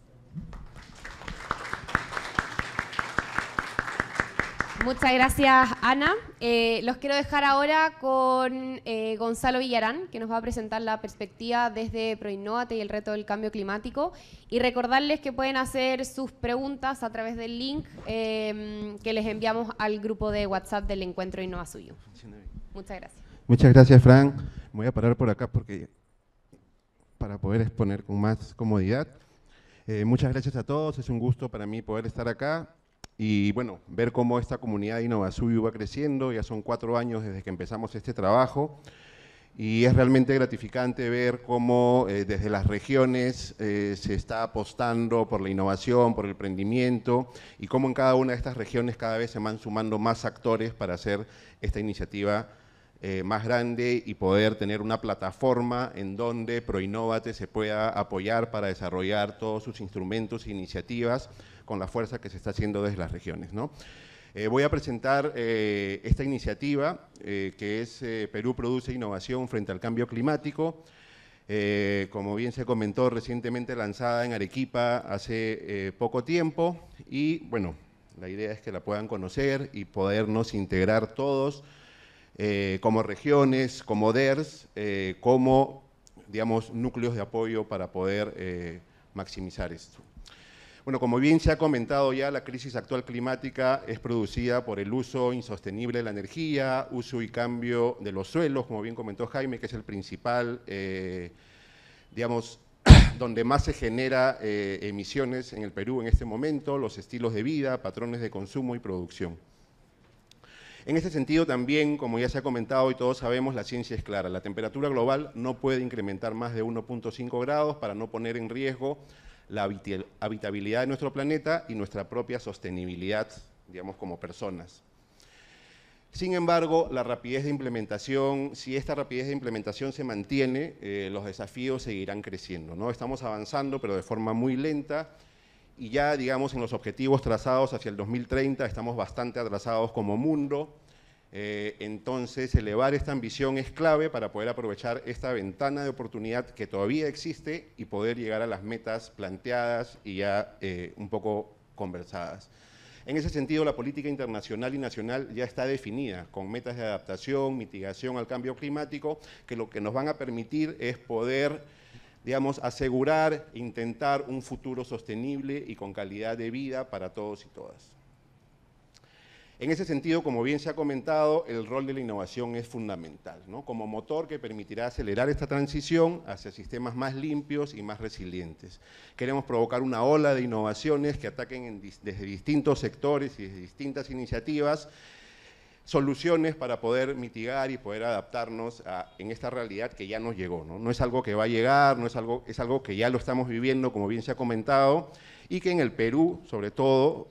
Muchas gracias, Ana. Eh, los quiero dejar ahora con eh, Gonzalo Villarán, que nos va a presentar la perspectiva desde Proinnovate y el reto del cambio climático. Y recordarles que pueden hacer sus preguntas a través del link em, que les enviamos al grupo de WhatsApp del Encuentro Innova Suyo. Muchas gracias. Muchas gracias, Fran. Voy a parar por acá porque para poder exponer con más comodidad. Eh, muchas gracias a todos. Es un gusto para mí poder estar acá y bueno, ver cómo esta comunidad de va creciendo, ya son cuatro años desde que empezamos este trabajo y es realmente gratificante ver cómo eh, desde las regiones eh, se está apostando por la innovación, por el emprendimiento y cómo en cada una de estas regiones cada vez se van sumando más actores para hacer esta iniciativa eh, más grande y poder tener una plataforma en donde Proinnovate se pueda apoyar para desarrollar todos sus instrumentos e iniciativas con la fuerza que se está haciendo desde las regiones. Eh, voy a presentar eh, esta iniciativa eh, que es Perú Produce Innovación frente al Cambio Climático, como bien se comentó, recientemente lanzada en Arequipa hace poco tiempo y bueno, la idea es que la puedan conocer y podernos integrar todos como regiones, como DERS, como digamos, núcleos de apoyo para poder maximizar esto. Bueno, como bien se ha comentado ya, la crisis actual climática es producida por el uso insostenible de la energía, uso y cambio de los suelos, como bien comentó Jaime, que es el principal, eh, digamos, <clears throat> donde más se genera eh, emisiones en el Perú en este momento, los estilos de vida, patrones de consumo y producción. En este sentido también, como ya se ha comentado y todos sabemos, la ciencia es clara. La temperatura global no puede incrementar más de 1.5 grados para no poner en riesgo la habitabilidad de nuestro planeta y nuestra propia sostenibilidad, digamos, como personas. Sin embargo, la rapidez de implementación, si esta rapidez de implementación se mantiene, eh, los desafíos seguirán creciendo. ¿no? Estamos avanzando, pero de forma muy lenta, y ya, digamos, en los objetivos trazados hacia el 2030 estamos bastante atrasados como mundo. Eh, entonces, elevar esta ambición es clave para poder aprovechar esta ventana de oportunidad que todavía existe y poder llegar a las metas planteadas y ya eh, un poco conversadas. En ese sentido, la política internacional y nacional ya está definida con metas de adaptación, mitigación al cambio climático, que lo que nos van a permitir es poder, digamos, asegurar, intentar un futuro sostenible y con calidad de vida para todos y todas. En ese sentido, como bien se ha comentado, el rol de la innovación es fundamental, como motor que permitirá acelerar esta transición hacia sistemas más limpios y más resilientes. Queremos provocar una ola de innovaciones que ataquen desde distintos sectores y desde distintas iniciativas soluciones para poder mitigar y poder adaptarnos en esta realidad que ya nos llegó. ¿no? ¿no? es algo que va a llegar, no es algo, es algo que ya lo estamos viviendo, como bien se ha comentado, y que en el Perú, sobre todo,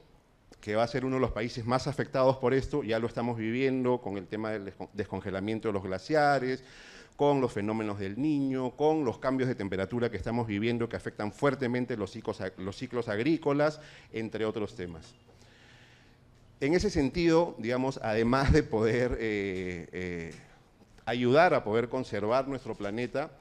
que va a ser uno de los países más afectados por esto, ya lo estamos viviendo con el tema del descongelamiento de los glaciares, con los fenómenos del niño, con los cambios de temperatura que estamos viviendo que afectan fuertemente los ciclos, los ciclos agrícolas, entre otros temas. En ese sentido, digamos, además de poder eh, eh, ayudar a poder conservar nuestro planeta,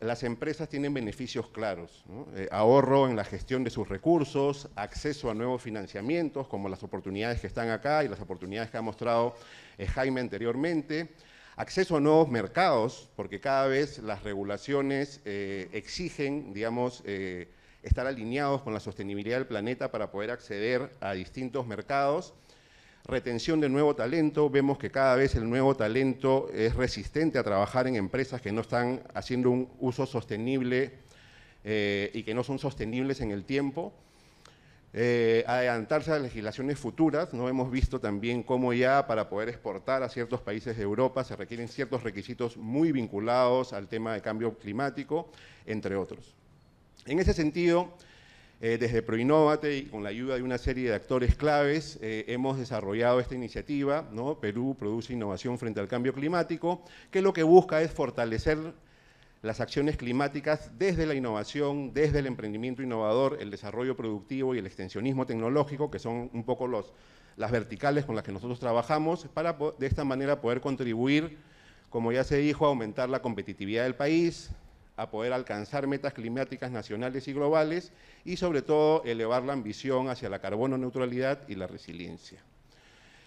las empresas tienen beneficios claros, eh, ahorro en la gestión de sus recursos, acceso a nuevos financiamientos, como las oportunidades que están acá y las oportunidades que ha mostrado eh, Jaime anteriormente, acceso a nuevos mercados, porque cada vez las regulaciones eh, exigen, digamos, estar alineados con la sostenibilidad del planeta para poder acceder a distintos mercados, retención de nuevo talento, vemos que cada vez el nuevo talento es resistente a trabajar en empresas que no están haciendo un uso sostenible eh, y que no son sostenibles en el tiempo. Eh, adelantarse a legislaciones futuras, no hemos visto también cómo ya para poder exportar a ciertos países de Europa se requieren ciertos requisitos muy vinculados al tema de cambio climático, entre otros. En ese sentido, eh, desde Proinnovate y con la ayuda de una serie de actores claves eh, hemos desarrollado esta iniciativa, Perú produce innovación frente al cambio climático, que lo que busca es fortalecer las acciones climáticas desde la innovación, desde el emprendimiento innovador, el desarrollo productivo y el extensionismo tecnológico, que son un poco los, las verticales con las que nosotros trabajamos, para de esta manera poder contribuir, como ya se dijo, a aumentar la competitividad del país, a poder alcanzar metas climáticas nacionales y globales y sobre todo elevar la ambición hacia la carbono neutralidad y la resiliencia.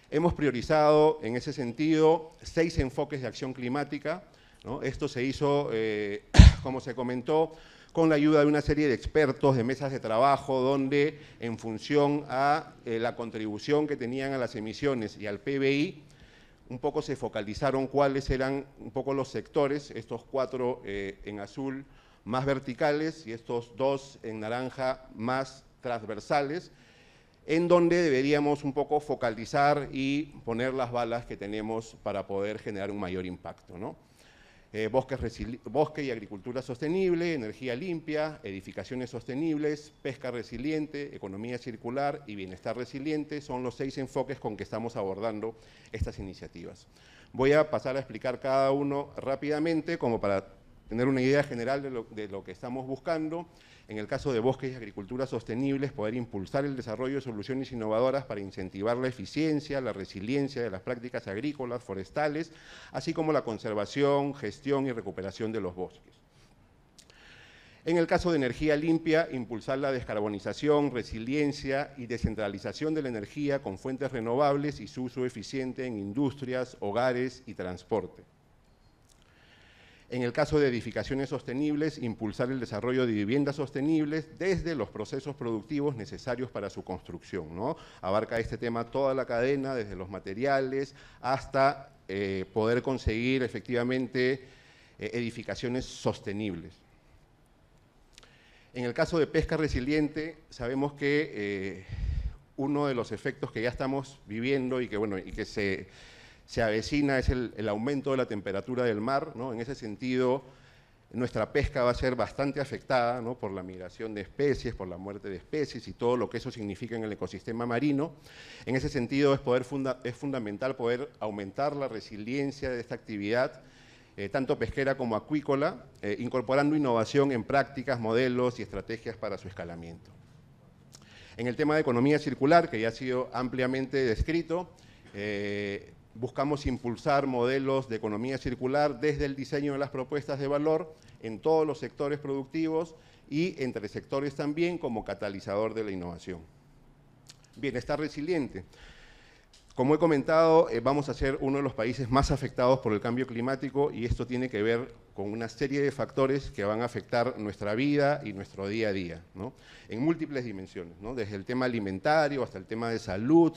Hemos priorizado en ese sentido seis enfoques de acción climática. Esto se hizo, eh, <coughs> como se comentó, con la ayuda de una serie de expertos de mesas de trabajo donde en función a eh, la contribución que tenían a las emisiones y al PBI, un poco se focalizaron cuáles eran un poco los sectores, estos cuatro eh, en azul más verticales y estos dos en naranja más transversales, en donde deberíamos un poco focalizar y poner las balas que tenemos para poder generar un mayor impacto. ¿no? Eh, bosque y agricultura sostenible, energía limpia, edificaciones sostenibles, pesca resiliente, economía circular y bienestar resiliente son los seis enfoques con que estamos abordando estas iniciativas. Voy a pasar a explicar cada uno rápidamente como para tener una idea general de lo, que estamos buscando. En el caso de bosques y agricultura sostenibles, poder impulsar el desarrollo de soluciones innovadoras para incentivar la eficiencia, la resiliencia de las prácticas agrícolas, forestales, así como la conservación, gestión y recuperación de los bosques. En el caso de energía limpia, impulsar la descarbonización, resiliencia y descentralización de la energía con fuentes renovables y su uso eficiente en industrias, hogares y transporte. En el caso de edificaciones sostenibles, impulsar el desarrollo de viviendas sostenibles desde los procesos productivos necesarios para su construcción. ¿no? Abarca este tema toda la cadena, desde los materiales hasta eh, poder conseguir efectivamente eh, edificaciones sostenibles. En el caso de pesca resiliente, sabemos que eh, uno de los efectos que ya estamos viviendo y que, bueno, y que se se avecina es el, aumento de la temperatura del mar. ¿no? En ese sentido, nuestra pesca va a ser bastante afectada ¿no? por la migración de especies, por la muerte de especies y todo lo que eso significa en el ecosistema marino. En ese sentido, es, poder es fundamental poder aumentar la resiliencia de esta actividad eh, tanto pesquera como acuícola, eh, incorporando innovación en prácticas, modelos y estrategias para su escalamiento. En el tema de economía circular, que ya ha sido ampliamente descrito, eh, buscamos impulsar modelos de economía circular desde el diseño de las propuestas de valor en todos los sectores productivos y entre sectores también como catalizador de la innovación. Bienestar resiliente. Como he comentado, eh, vamos a ser uno de los países más afectados por el cambio climático y esto tiene que ver con una serie de factores que van a afectar nuestra vida y nuestro día a día, en múltiples dimensiones, desde el tema alimentario hasta el tema de salud,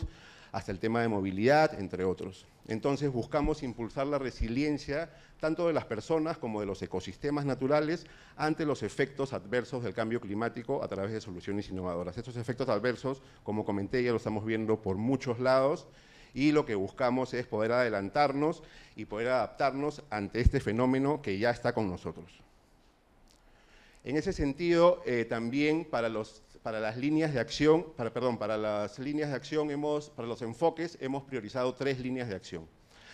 hasta el tema de movilidad, entre otros. Entonces buscamos impulsar la resiliencia tanto de las personas como de los ecosistemas naturales ante los efectos adversos del cambio climático a través de soluciones innovadoras. Estos efectos adversos, como comenté, ya lo estamos viendo por muchos lados y lo que buscamos es poder adelantarnos y poder adaptarnos ante este fenómeno que ya está con nosotros. En ese sentido, eh, también para los para las líneas de acción, para, perdón, para las líneas de acción hemos, para los enfoques hemos priorizado tres líneas de acción.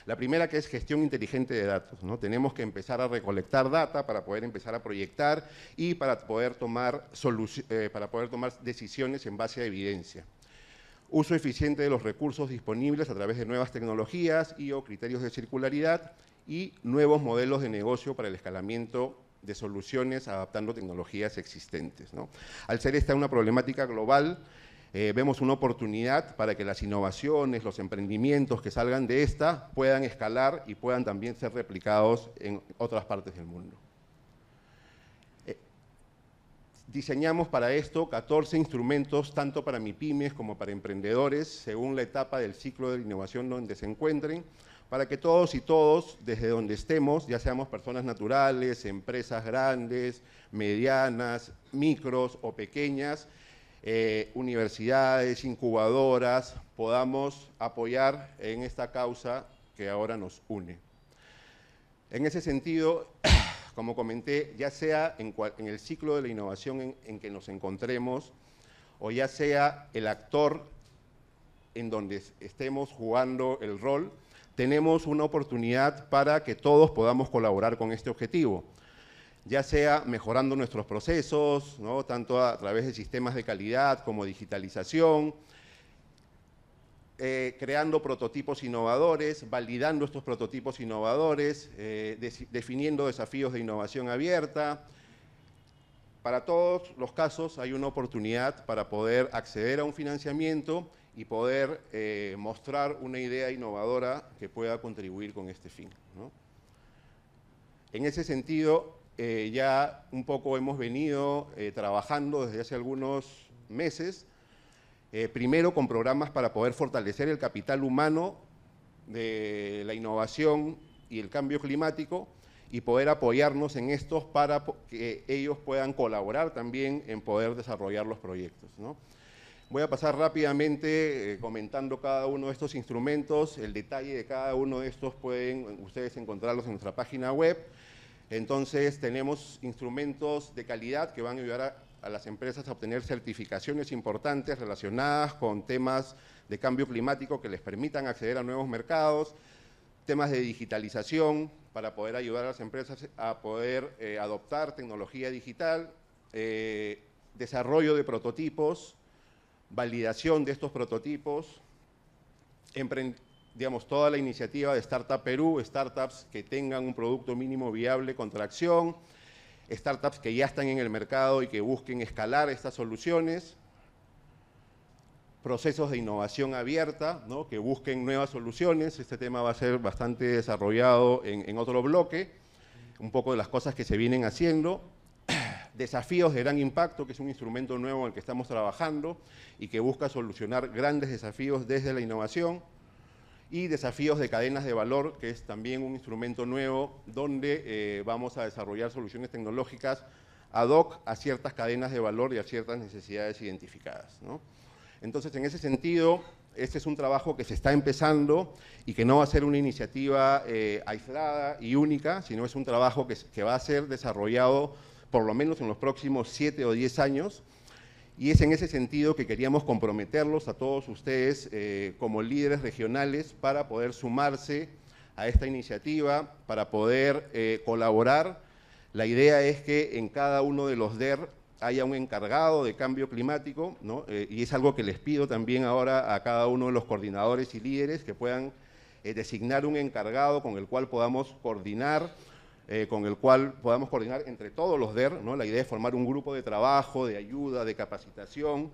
La primera que es gestión inteligente de datos. ¿no? Tenemos que empezar a recolectar data para poder empezar a proyectar y para poder tomar, eh, para poder tomar decisiones en base a evidencia. Uso eficiente de los recursos disponibles a través de nuevas tecnologías y o criterios de circularidad y nuevos modelos de negocio para el escalamiento de soluciones adaptando tecnologías existentes. Al ser esta una problemática global, eh, vemos una oportunidad para que las innovaciones, los emprendimientos que salgan de esta puedan escalar y puedan también ser replicados en otras partes del mundo. Eh, diseñamos para esto 14 instrumentos, tanto para MIPIMES como para emprendedores, según la etapa del ciclo de innovación donde se encuentren, para que todos y todos, desde donde estemos, ya seamos personas naturales, empresas grandes, medianas, micros o pequeñas, eh, universidades, incubadoras, podamos apoyar en esta causa que ahora nos une. En ese sentido, <clears throat> como comenté, ya sea en, el ciclo de la innovación en que nos encontremos, o ya sea el actor en donde estemos jugando el rol, tenemos una oportunidad para que todos podamos colaborar con este objetivo, ya sea mejorando nuestros procesos, ¿no? tanto a través de sistemas de calidad como digitalización, eh, creando prototipos innovadores, validando estos prototipos innovadores, eh, definiendo desafíos de innovación abierta. Para todos los casos hay una oportunidad para poder acceder a un financiamiento y poder eh, mostrar una idea innovadora que pueda contribuir con este fin. En ese sentido, eh, ya un poco hemos venido eh, trabajando desde hace algunos meses, primero con programas para poder fortalecer el capital humano de la innovación y el cambio climático, y poder apoyarnos en estos para que ellos puedan colaborar también en poder desarrollar los proyectos. Voy a pasar rápidamente eh, comentando cada uno de estos instrumentos. El detalle de cada uno de estos pueden ustedes encontrarlos en nuestra página web. Entonces tenemos instrumentos de calidad que van a ayudar a, las empresas a obtener certificaciones importantes relacionadas con temas de cambio climático que les permitan acceder a nuevos mercados, temas de digitalización para poder ayudar a las empresas a poder eh, adoptar tecnología digital, eh, desarrollo de prototipos, validación de estos prototipos, digamos, toda la iniciativa de Startup Perú, startups que tengan un producto mínimo viable con tracción, startups que ya están en el mercado y que busquen escalar estas soluciones, procesos de innovación abierta, que busquen nuevas soluciones. Este tema va a ser bastante desarrollado en, en otro bloque, un poco de las cosas que se vienen haciendo desafíos de gran impacto, que es un instrumento nuevo en el que estamos trabajando y que busca solucionar grandes desafíos desde la innovación, y desafíos de cadenas de valor, que es también un instrumento nuevo donde eh, vamos a desarrollar soluciones tecnológicas ad hoc a ciertas cadenas de valor y a ciertas necesidades identificadas. Entonces, en ese sentido, este es un trabajo que se está empezando y que no va a ser una iniciativa eh, aislada y única, sino es un trabajo que, que va a ser desarrollado por lo menos en los próximos 7 o 10 años. Y es en ese sentido que queríamos comprometerlos a todos ustedes eh, como líderes regionales para poder sumarse a esta iniciativa, para poder eh, colaborar. La idea es que en cada uno de los DER haya un encargado de cambio climático, eh, y es algo que les pido también ahora a cada uno de los coordinadores y líderes que puedan designar un encargado con el cual podamos coordinar eh, con el cual podamos coordinar entre todos los DER. ¿no? La idea es formar un grupo de trabajo, de ayuda, de capacitación,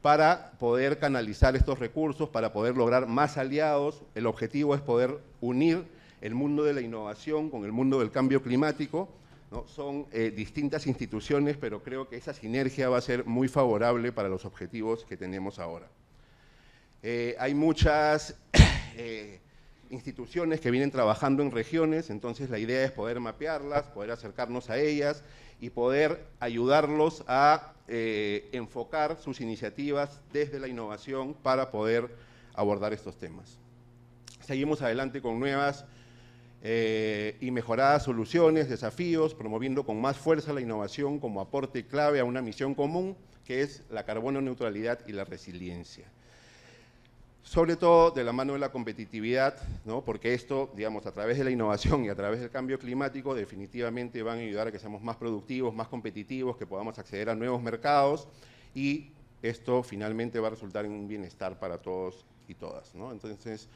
para poder canalizar estos recursos, para poder lograr más aliados. El objetivo es poder unir el mundo de la innovación con el mundo del cambio climático. ¿no? Son eh, distintas instituciones, pero creo que esa sinergia va a ser muy favorable para los objetivos que tenemos ahora. Eh, hay muchas <coughs> instituciones que vienen trabajando en regiones, entonces la idea es poder mapearlas, poder acercarnos a ellas y poder ayudarlos a eh, enfocar sus iniciativas desde la innovación para poder abordar estos temas. Seguimos adelante con nuevas eh, y mejoradas soluciones, desafíos, promoviendo con más fuerza la innovación como aporte clave a una misión común, que es la carbono neutralidad y la resiliencia sobre todo de la mano de la competitividad, ¿no? porque esto, digamos, a través de la innovación y a través del cambio climático definitivamente van a ayudar a que seamos más productivos, más competitivos, que podamos acceder a nuevos mercados y esto finalmente va a resultar en un bienestar para todos y todas. ¿no? Entonces,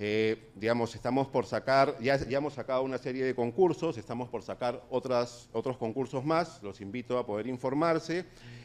eh, digamos, estamos por sacar, ya, ya, hemos sacado una serie de concursos, estamos por sacar otras, otros concursos más, los invito a poder informarse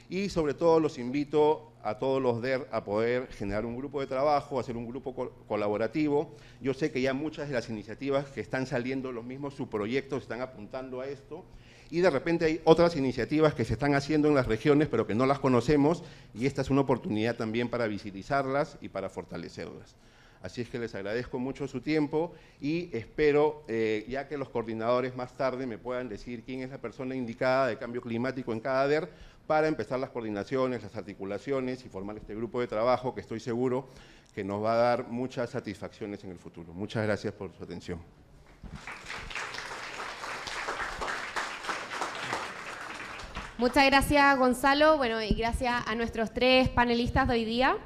y sobre todo los invito a todos los DER a poder generar un grupo de trabajo, hacer un grupo colaborativo. Yo sé que ya muchas de las iniciativas que están saliendo, los mismos subproyectos están apuntando a esto y de repente hay otras iniciativas que se están haciendo en las regiones pero que no las conocemos y esta es una oportunidad también para visibilizarlas y para fortalecerlas. Así es que les agradezco mucho su tiempo y espero, eh, ya que los coordinadores más tarde me puedan decir quién es la persona indicada de cambio climático en cada DER, para empezar las coordinaciones, las articulaciones y formar este grupo de trabajo que estoy seguro que nos va a dar muchas satisfacciones en el futuro. Muchas gracias por su atención. Muchas gracias Gonzalo, bueno y gracias a nuestros tres panelistas de hoy día.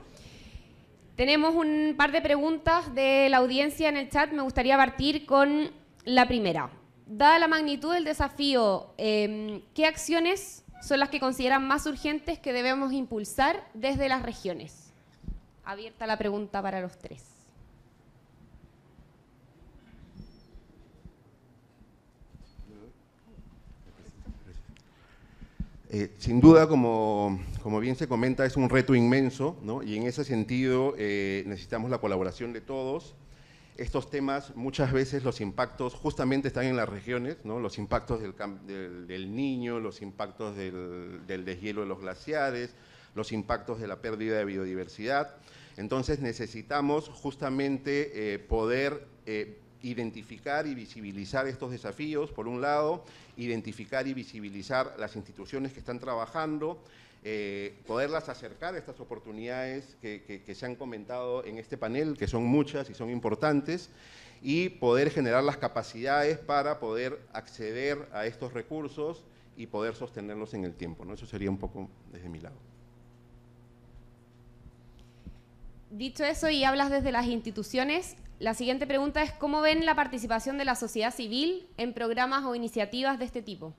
Tenemos un par de preguntas de la audiencia en el chat. Me gustaría partir con la primera. Dada la magnitud del desafío, em, ¿qué acciones son las que consideran más urgentes que debemos impulsar desde las regiones? Abierta la pregunta para los tres. Eh, sin duda, como, bien se comenta, es un reto inmenso y en ese sentido eh, necesitamos la colaboración de todos. Estos temas, muchas veces los impactos justamente están en las regiones, ¿no? los impactos del, niño, los impactos del, deshielo de los glaciares, los impactos de la pérdida de biodiversidad. Entonces necesitamos justamente eh, poder identificar y visibilizar estos desafíos, por un lado, identificar y visibilizar las instituciones que están trabajando, eh, poderlas acercar a estas oportunidades que, que se han comentado en este panel, que son muchas y son importantes, y poder generar las capacidades para poder acceder a estos recursos y poder sostenerlos en el tiempo. ¿no? Eso sería un poco desde mi lado. Dicho eso, y hablas desde las instituciones, la siguiente pregunta es cómo ven la participación de la sociedad civil en programas o iniciativas de este tipo.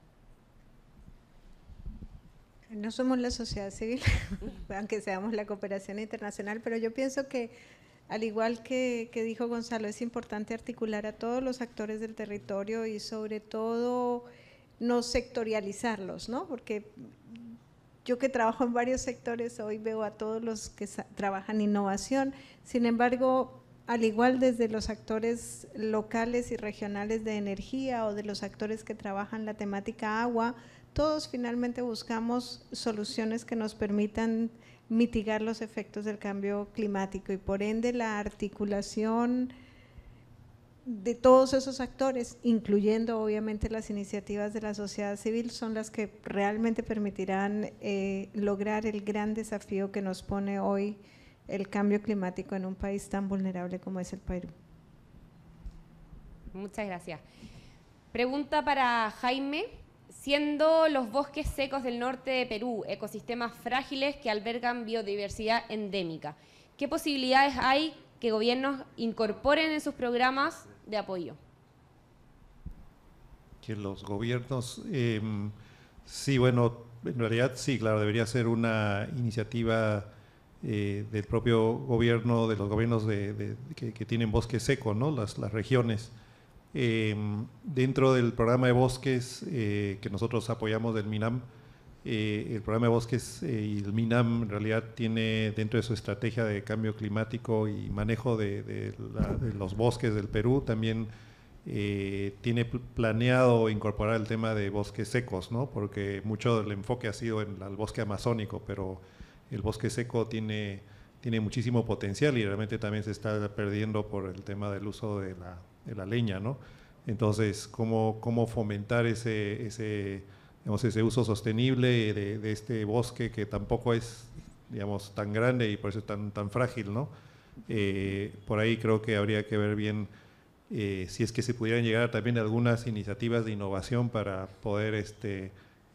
No somos la sociedad civil, <laughs> aunque seamos la cooperación internacional, pero yo pienso que, al igual que, dijo Gonzalo, es importante articular a todos los actores del territorio y sobre todo no sectorializarlos, ¿no? Porque yo que trabajo en varios sectores hoy veo a todos los que trabajan innovación, sin embargo, al igual desde los actores locales y regionales de energía o de los actores que trabajan la temática agua, todos finalmente buscamos soluciones que nos permitan mitigar los efectos del cambio climático y por ende la articulación de todos esos actores, incluyendo obviamente las iniciativas de la sociedad civil, son las que realmente permitirán eh, lograr el gran desafío que nos pone hoy el cambio climático en un país tan vulnerable como es el Perú. Muchas gracias. Pregunta para Jaime. Siendo los bosques secos del norte de Perú ecosistemas frágiles que albergan biodiversidad endémica, ¿qué posibilidades hay que gobiernos incorporen en sus programas de apoyo. Que los gobiernos, em, sí, bueno, en realidad sí, claro, debería ser una iniciativa eh, del propio gobierno, de los gobiernos de, que, tienen bosque seco, ¿no? Las, las regiones. Em, dentro del programa de bosques eh, que nosotros apoyamos del MINAM, eh, el programa de bosques eh, y el MINAM en realidad tiene dentro de su estrategia de cambio climático y manejo de, los bosques del Perú también eh, tiene planeado incorporar el tema de bosques secos, ¿no? porque mucho del enfoque ha sido en el bosque amazónico, pero el bosque seco tiene, tiene muchísimo potencial y realmente también se está perdiendo por el tema del uso de la, de la leña. ¿no? Entonces, ¿cómo, ¿cómo fomentar ese, ese ese uso sostenible de, este bosque que tampoco es digamos, tan grande y por eso es tan, tan frágil. ¿no? Eh, por ahí creo que habría que ver bien eh, si es que se pudieran llegar también algunas iniciativas de innovación para poder este,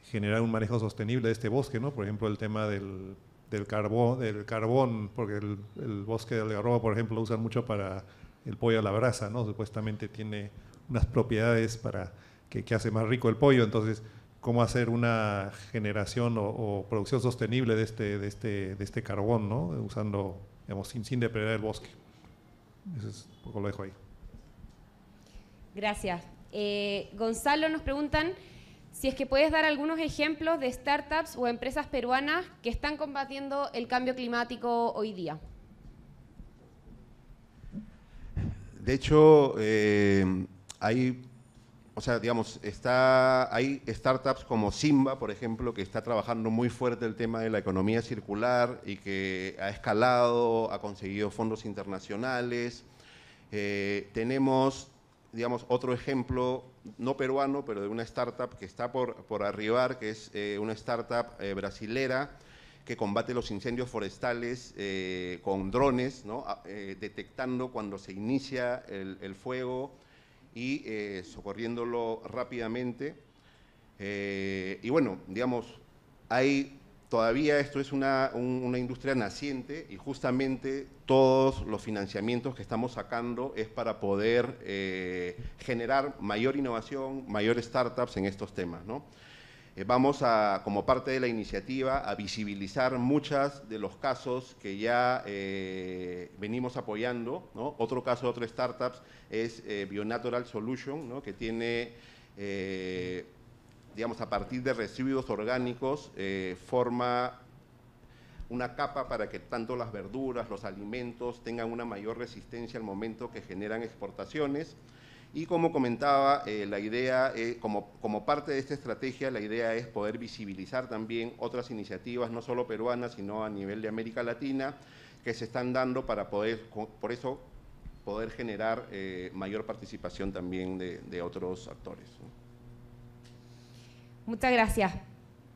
generar un manejo sostenible de este bosque, ¿no? por ejemplo el tema del, del, carbón, del carbón, porque el, el bosque de algarroba, por ejemplo, lo usan mucho para el pollo a la brasa, ¿no? supuestamente tiene unas propiedades para que, que hace más rico el pollo, entonces cómo hacer una generación o, producción sostenible de este, de este, de este carbón, ¿no? Usando, digamos, sin, sin depredar el bosque. Eso es poco lo dejo ahí. Gracias. Eh, Gonzalo nos preguntan si es que puedes dar algunos ejemplos de startups o empresas peruanas que están combatiendo el cambio climático hoy día. De hecho, eh, hay o sea, digamos, está, hay startups como Simba, por ejemplo, que está trabajando muy fuerte el tema de la economía circular y que ha escalado, ha conseguido fondos internacionales. Eh, tenemos, digamos, otro ejemplo, no peruano, pero de una startup que está por, por arribar, que es eh, una startup eh, brasilera que combate los incendios forestales con drones, detectando cuando se inicia el fuego y eh, socorriéndolo rápidamente. Eh, y bueno, digamos, hay todavía esto es una, industria naciente y justamente todos los financiamientos que estamos sacando es para poder eh, generar mayor innovación, mayor startups en estos temas. ¿no? Eh, vamos a, como parte de la iniciativa, a visibilizar muchos de los casos que ya eh, venimos apoyando. Otro caso de otra startups es eh, Bionatural Solution, que tiene, digamos, a partir de residuos orgánicos, forma una capa para que tanto las verduras, los alimentos tengan una mayor resistencia al momento que generan exportaciones. Y como comentaba, eh, la idea, eh, como, como, parte de esta estrategia, la idea es poder visibilizar también otras iniciativas, no solo peruanas, sino a nivel de América Latina, que se están dando para poder, por eso, poder generar eh, mayor participación también de otros actores. Muchas gracias.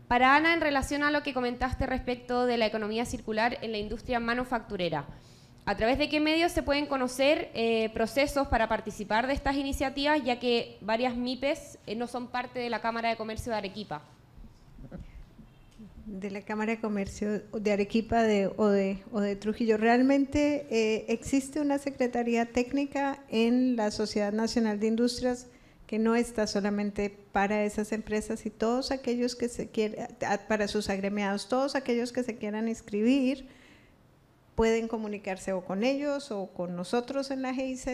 Para Ana, en relación a lo que comentaste respecto de la economía circular en la industria manufacturera, ¿A través de qué medios se pueden conocer eh, procesos para participar de estas iniciativas, ya que varias MIPES eh, no son parte de la Cámara de Comercio de Arequipa? De la Cámara de Comercio de Arequipa o, de, Trujillo. Realmente eh, existe una Secretaría Técnica en la Sociedad Nacional de Industrias que no está solamente para esas empresas y todos aquellos que se quieran, para sus agremiados, todos aquellos que se quieran inscribir pueden comunicarse o con ellos o con nosotros en la GIZ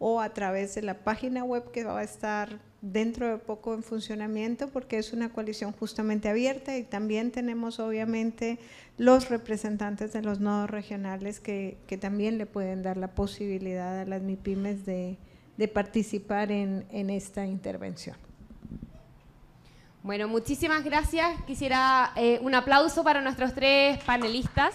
o a través de la página web que va a estar dentro de poco en funcionamiento porque es una coalición justamente abierta y también tenemos obviamente los representantes de los nodos regionales que, también le pueden dar la posibilidad a las MIPIMES de, participar en, esta intervención. Bueno, muchísimas gracias. Quisiera eh, un aplauso para nuestros tres panelistas.